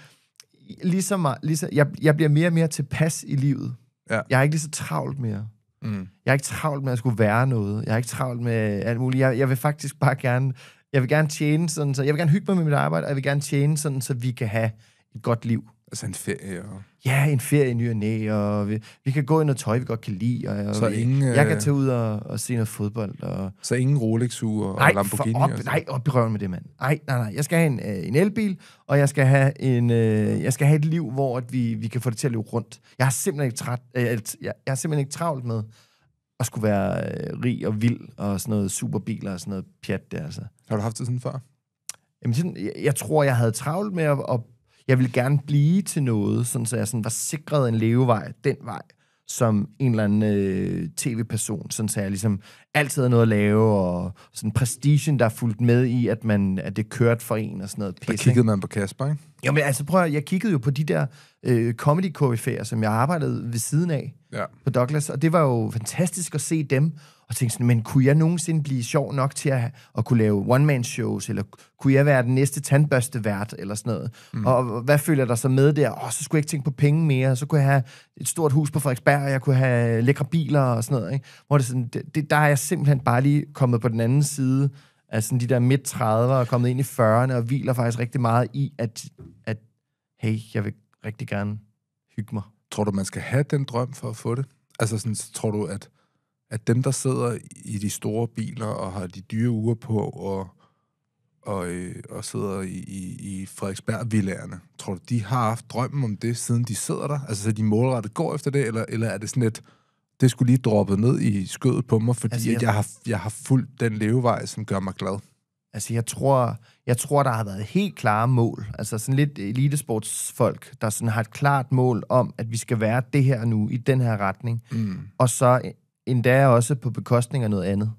ligesom, ligesom, jeg, jeg bliver mere og mere tilpas i livet. Ja. Jeg er ikke lige så travlt mere. Mm. Jeg er ikke travlt med at skulle være noget. Jeg er ikke travlt med alt muligt. Jeg, jeg vil faktisk bare gerne, jeg vil gerne tjene sådan, så jeg vil gerne hygge mig med mit arbejde, og jeg vil gerne tjene sådan, så vi kan have et godt liv. Altså en ferie og... Ja, en ferie i ny og næ, og vi, vi kan gå i noget tøj, vi godt kan lide, og, så og ingen, jeg, jeg kan øh- tage ud og, og se noget fodbold. Og... Så ingen rolex og, nej, og Lamborghini? For op, og nej, op i røven med det, mand. Nej, nej, nej. Jeg skal have en, øh, en elbil, og jeg skal have, en, øh, jeg skal have et liv, hvor at vi, vi kan få det til at løbe rundt. Jeg har simpelthen ikke, træt, øh, jeg, jeg har simpelthen ikke travlt med at skulle være øh, rig og vild, og sådan noget superbiler og sådan noget pjat der. Altså. Har du haft det sådan før? Jamen, sådan, jeg, jeg tror, jeg havde travlt med at, at jeg ville gerne blive til noget, sådan, så jeg sådan, var sikret en levevej den vej, som en eller anden øh, tv-person, sådan, så jeg ligesom altid havde noget at lave, og sådan prestigen, der er fulgt med i, at, man, at det kørte for en og sådan noget. Pis, der kiggede ikke? man på Kasper, ikke? Jo, men altså prøv at, jeg kiggede jo på de der øh, comedy koryfæer som jeg arbejdede ved siden af ja. på Douglas, og det var jo fantastisk at se dem, og tænke sådan, men kunne jeg nogensinde blive sjov nok til at, at kunne lave one-man-shows, eller kunne jeg være den næste tandbørstevært, eller sådan noget? Mm. Og, og hvad føler der så med der? Åh, oh, så skulle jeg ikke tænke på penge mere, så kunne jeg have et stort hus på Frederiksberg, og jeg kunne have lækre biler og sådan noget, ikke? Hvor det sådan, det, det, der er jeg simpelthen bare lige kommet på den anden side af sådan de der midt-30'ere og kommet ind i 40'erne og hviler faktisk rigtig meget i, at, at hey, jeg vil rigtig gerne hygge mig. Tror du, man skal have den drøm for at få det? Altså, sådan, tror du, at, at dem, der sidder i de store biler og har de dyre uger på og, og, øh, og sidder i, i, i Frederiksberg-villagerne, tror du, de har haft drømmen om det, siden de sidder der? Altså, så de målrettet går efter det, eller, eller er det sådan et det skulle lige droppet ned i skødet på mig, fordi altså, jeg, at jeg, har, jeg har fulgt den levevej, som gør mig glad. Altså, jeg tror, jeg tror, der har været helt klare mål. Altså, sådan lidt elitesportsfolk, der sådan har et klart mål om, at vi skal være det her nu, i den her retning. Mm. Og så endda også på bekostning af noget andet.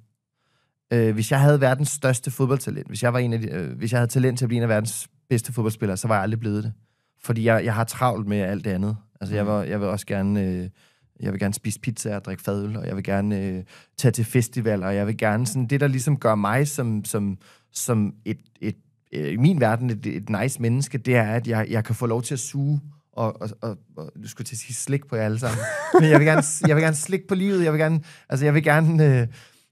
Øh, hvis jeg havde verdens største fodboldtalent, hvis jeg, var en af de, øh, hvis jeg havde talent til at blive en af verdens bedste fodboldspillere, så var jeg aldrig blevet det. Fordi jeg, jeg har travlt med alt det andet. Altså, mm. jeg, vil, jeg vil også gerne... Øh, jeg vil gerne spise pizza og drikke fadøl, og jeg vil gerne øh, tage til festivaler, og jeg vil gerne sådan, det der ligesom gør mig som, som, som et, et, øh, i min verden et, et nice menneske, det er, at jeg, jeg kan få lov til at suge og, og, og, og du skulle til at sige slik på jer alle sammen. [laughs] Men jeg vil gerne, jeg vil gerne slik på livet. Jeg vil gerne, altså jeg vil gerne,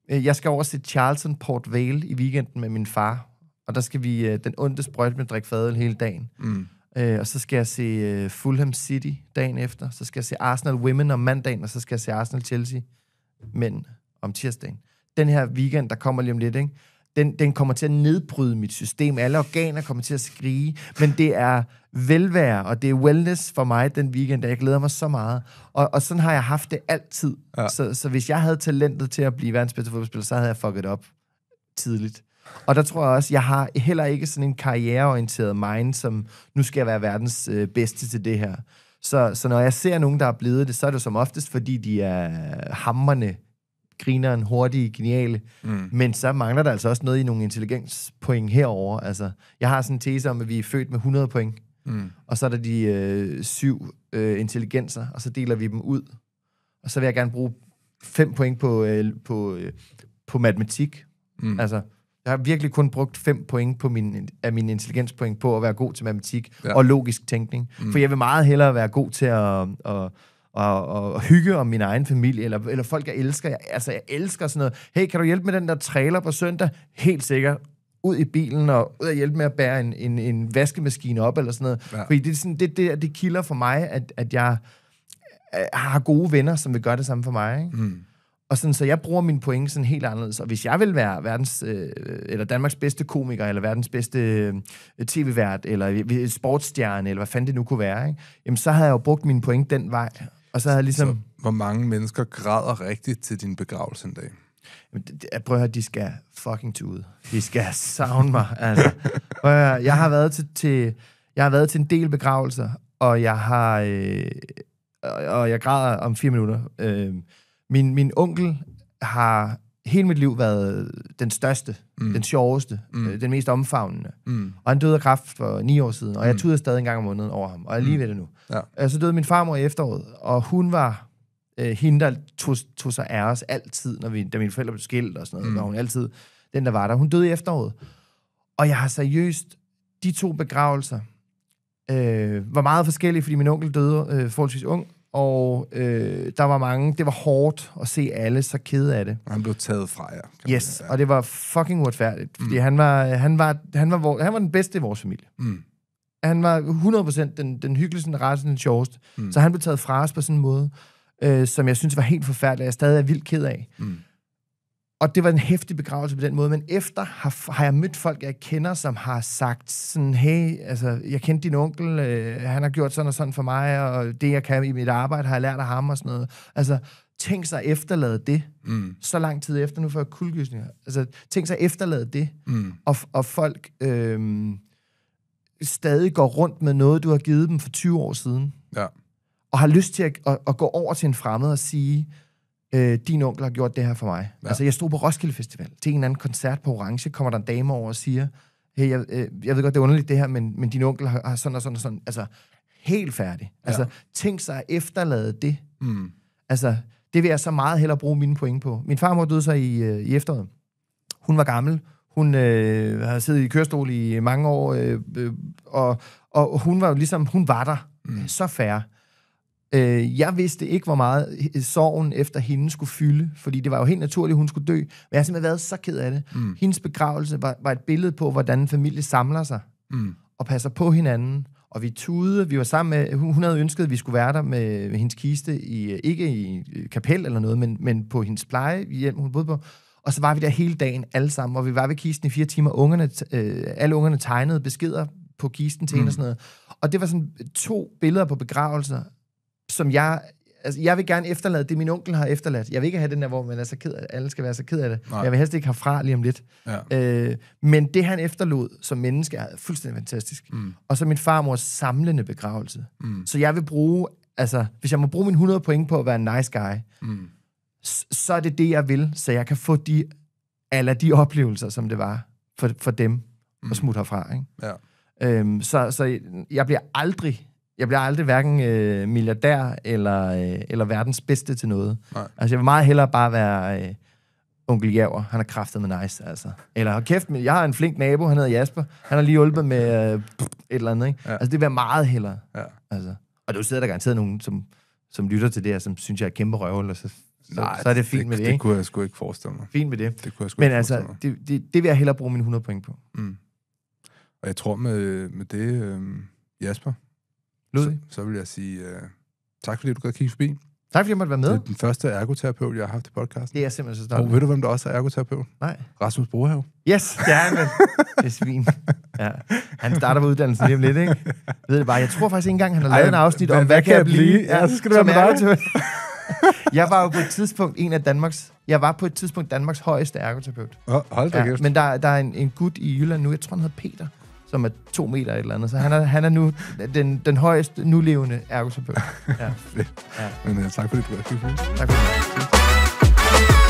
øh, jeg skal over til Charlton Port Vale i weekenden med min far. Og der skal vi øh, den onde sprøjt med drikke fadøl hele dagen. Mm. Øh, og så skal jeg se øh, Fulham City dagen efter. Så skal jeg se Arsenal Women om mandagen, og så skal jeg se Arsenal Chelsea Mænd om tirsdagen. Den her weekend, der kommer lige om lidt, ikke? Den, den kommer til at nedbryde mit system. Alle organer kommer til at skrige. Men det er velvære, og det er wellness for mig den weekend, der jeg glæder mig så meget. Og, og sådan har jeg haft det altid. Ja. Så, så hvis jeg havde talentet til at blive verdens bedste fodboldspiller, så havde jeg fucket op tidligt. Og der tror jeg også, jeg har heller ikke sådan en karriereorienteret mind, som nu skal jeg være verdens øh, bedste til det her. Så, så når jeg ser nogen, der er blevet det, så er det som oftest, fordi de er hammerne, grineren, hurtige, geniale. Mm. Men så mangler der altså også noget i nogle intelligenspoint herover. Altså, jeg har sådan en tese om, at vi er født med 100 point, mm. og så er der de øh, syv øh, intelligenser, og så deler vi dem ud. Og så vil jeg gerne bruge fem point på, øh, på, øh, på matematik. Mm. Altså, jeg har virkelig kun brugt 5 point på min, af min intelligenspoint på at være god til matematik ja. og logisk tænkning. Mm. For jeg vil meget hellere være god til at, at og, at hygge om min egen familie, eller, eller folk, jeg elsker. Jeg, altså, jeg elsker sådan noget. Hey, kan du hjælpe med den der trailer på søndag? Helt sikkert. Ud i bilen og ud og hjælpe med at bære en, en, en vaskemaskine op, eller sådan noget. Ja. Fordi det, er sådan, det, det, det kilder for mig, at, at jeg har gode venner, som vil gøre det samme for mig. Ikke? Mm. Og sådan, så jeg bruger mine pointe sådan helt anderledes. Og hvis jeg vil være verdens, øh, eller Danmarks bedste komiker, eller verdens bedste øh, tv-vært, eller sportsstjerne, eller hvad fanden det nu kunne være, ikke? jamen så havde jeg jo brugt mine point den vej. Og så havde jeg ligesom... Så, hvor mange mennesker græder rigtigt til din begravelse en dag? Jamen, det, prøv at høre, de skal fucking ud. De skal savne mig. altså. Prøv at høre, jeg har været til, til, jeg har været til en del begravelser, og jeg har... Øh, og jeg græder om fire minutter. Øh, min, min onkel har hele mit liv været den største, mm. den sjoveste, mm. øh, den mest omfavnende. Mm. Og han døde af kræft for ni år siden, og jeg mm. tuder stadig en gang om måneden over ham, og jeg er lige mm. ved det nu. Ja. Øh, så døde min farmor i efteråret, og hun var øh, hende, der tog, tog sig af os altid, når vi, da mine forældre blev skilt og sådan noget, mm. var hun altid den, der var der. Hun døde i efteråret. Og jeg har seriøst, de to begravelser øh, var meget forskellige, fordi min onkel døde øh, forholdsvis ung, og øh, der var mange, det var hårdt at se alle så kede af det. Og han blev taget fra jer. Ja, yes, man, ja. og det var fucking uretfærdigt, fordi mm. han, var, han, var, han, var, var, han var den bedste i vores familie. Mm. Han var 100% den, den hyggeligste, den rareste, den sjoveste. Mm. Så han blev taget fra os på sådan en måde, øh, som jeg synes var helt forfærdeligt, og jeg stadig er vildt ked af. Mm. Og det var en hæftig begravelse på den måde, men efter har, har jeg mødt folk, jeg kender, som har sagt sådan, hey, altså, jeg kendte din onkel, øh, han har gjort sådan og sådan for mig, og det, jeg kan i mit arbejde, har jeg lært af ham og sådan noget. Altså, tænk sig efterlade det, mm. så lang tid efter, nu får jeg kuldgysninger. Altså, tænk sig efterlade det, mm. og, og folk øh, stadig går rundt med noget, du har givet dem for 20 år siden. Ja. Og har lyst til at, at, at gå over til en fremmed og sige, øh, din onkel har gjort det her for mig. Ja. Altså, jeg stod på Roskilde Festival til en eller anden koncert på Orange, kommer der en dame over og siger, hey, jeg, øh, jeg ved godt, det er underligt det her, men, men din onkel har, har sådan og sådan og sådan. Altså, helt færdig. Altså, ja. tænk sig at efterlade det. Mm. Altså, det vil jeg så meget hellere bruge mine point på. Min farmor døde så i, øh, i efteråret. Hun var gammel. Hun øh, har siddet i kørestol i mange år, øh, øh, og, og hun var jo ligesom, hun var der. Mm. Så færre. Øh, jeg vidste ikke, hvor meget øh, sorgen efter hende skulle fylde, fordi det var jo helt naturligt, at hun skulle dø. Men jeg har simpelthen været så ked af det. Mm. Hendes begravelse var, var et billede på, hvordan en familie samler sig mm. og passer på hinanden. Og vi tudede, vi var sammen med, hun havde ønsket, at vi skulle være der med, med hendes kiste, i, øh, ikke i øh, kapel eller noget, men, men på hendes pleje, hjem hun boede på. Og så var vi der hele dagen, alle sammen, hvor vi var ved kisten i fire timer. Ungerne, øh, alle ungerne tegnede beskeder på kisten til mm. hende og mm. sådan noget. Og det var sådan to billeder på begravelser, som jeg... Altså, jeg vil gerne efterlade det, min onkel har efterladt. Jeg vil ikke have den der, hvor man er så ked af, alle skal være så ked af det. Nej. Jeg vil helst ikke have fra lige om lidt. Ja. Øh, men det, han efterlod som menneske, er fuldstændig fantastisk. Mm. Og så min farmors samlende begravelse. Mm. Så jeg vil bruge... Altså, hvis jeg må bruge min 100 point på at være en nice guy, mm. så, er det det, jeg vil, så jeg kan få de, alle de oplevelser, som det var for, for dem, mm. og smutte herfra. Ikke? Ja. Øhm, så, så jeg bliver aldrig jeg bliver aldrig hverken øh, milliardær eller, øh, eller verdens bedste til noget. Nej. Altså, jeg vil meget hellere bare være øh, onkel Javer. Han er kraftet med nice, altså. Eller kæft, jeg har en flink nabo, han hedder Jasper. Han har lige hjulpet med øh, pff, et eller andet, ikke? Ja. Altså, det vil jeg meget hellere. Ja. Altså. Og du sidder der garanteret nogen, som, som lytter til det her, som synes, jeg er kæmpe røvhul, og så så, Nej, så er det fint det, med det, ikke? Det kunne jeg sgu ikke forestille mig. Fint med det. Det kunne jeg sgu Men ikke altså, det, det, det vil jeg hellere bruge mine 100 point på. Mm. Og jeg tror med, med det, øh, Jasper, Ludvig? Så, så vil jeg sige uh, tak, fordi du gad kigge forbi. Tak, fordi jeg måtte være med. Det er den første ergoterapeut, jeg har haft i podcasten. Det er simpelthen så stolt Og ved du, hvem der også er ergoterapeut? Nej. Rasmus Brohav. Yes, det er han. det er svin. Ja. Han starter på uddannelsen lige om lidt, ikke? Jeg ved det bare. Jeg tror faktisk ikke engang, han har lavet Ej, en afsnit om, hvad, hvad kan jeg blive? blive? Ja, så skal det være med dig. jeg var jo på et tidspunkt en af Danmarks... Jeg var på et tidspunkt Danmarks højeste ergoterapeut. Oh, hold da ja, kæft. Men der, der er en, en gut i Jylland nu, jeg tror, han hedder Peter som er to meter et eller andet. Så han er, han er nu den, den højeste nulevende ergoterapeut. Ja. [laughs] Fedt. Ja. Men uh, tak for det, du har Tak for det.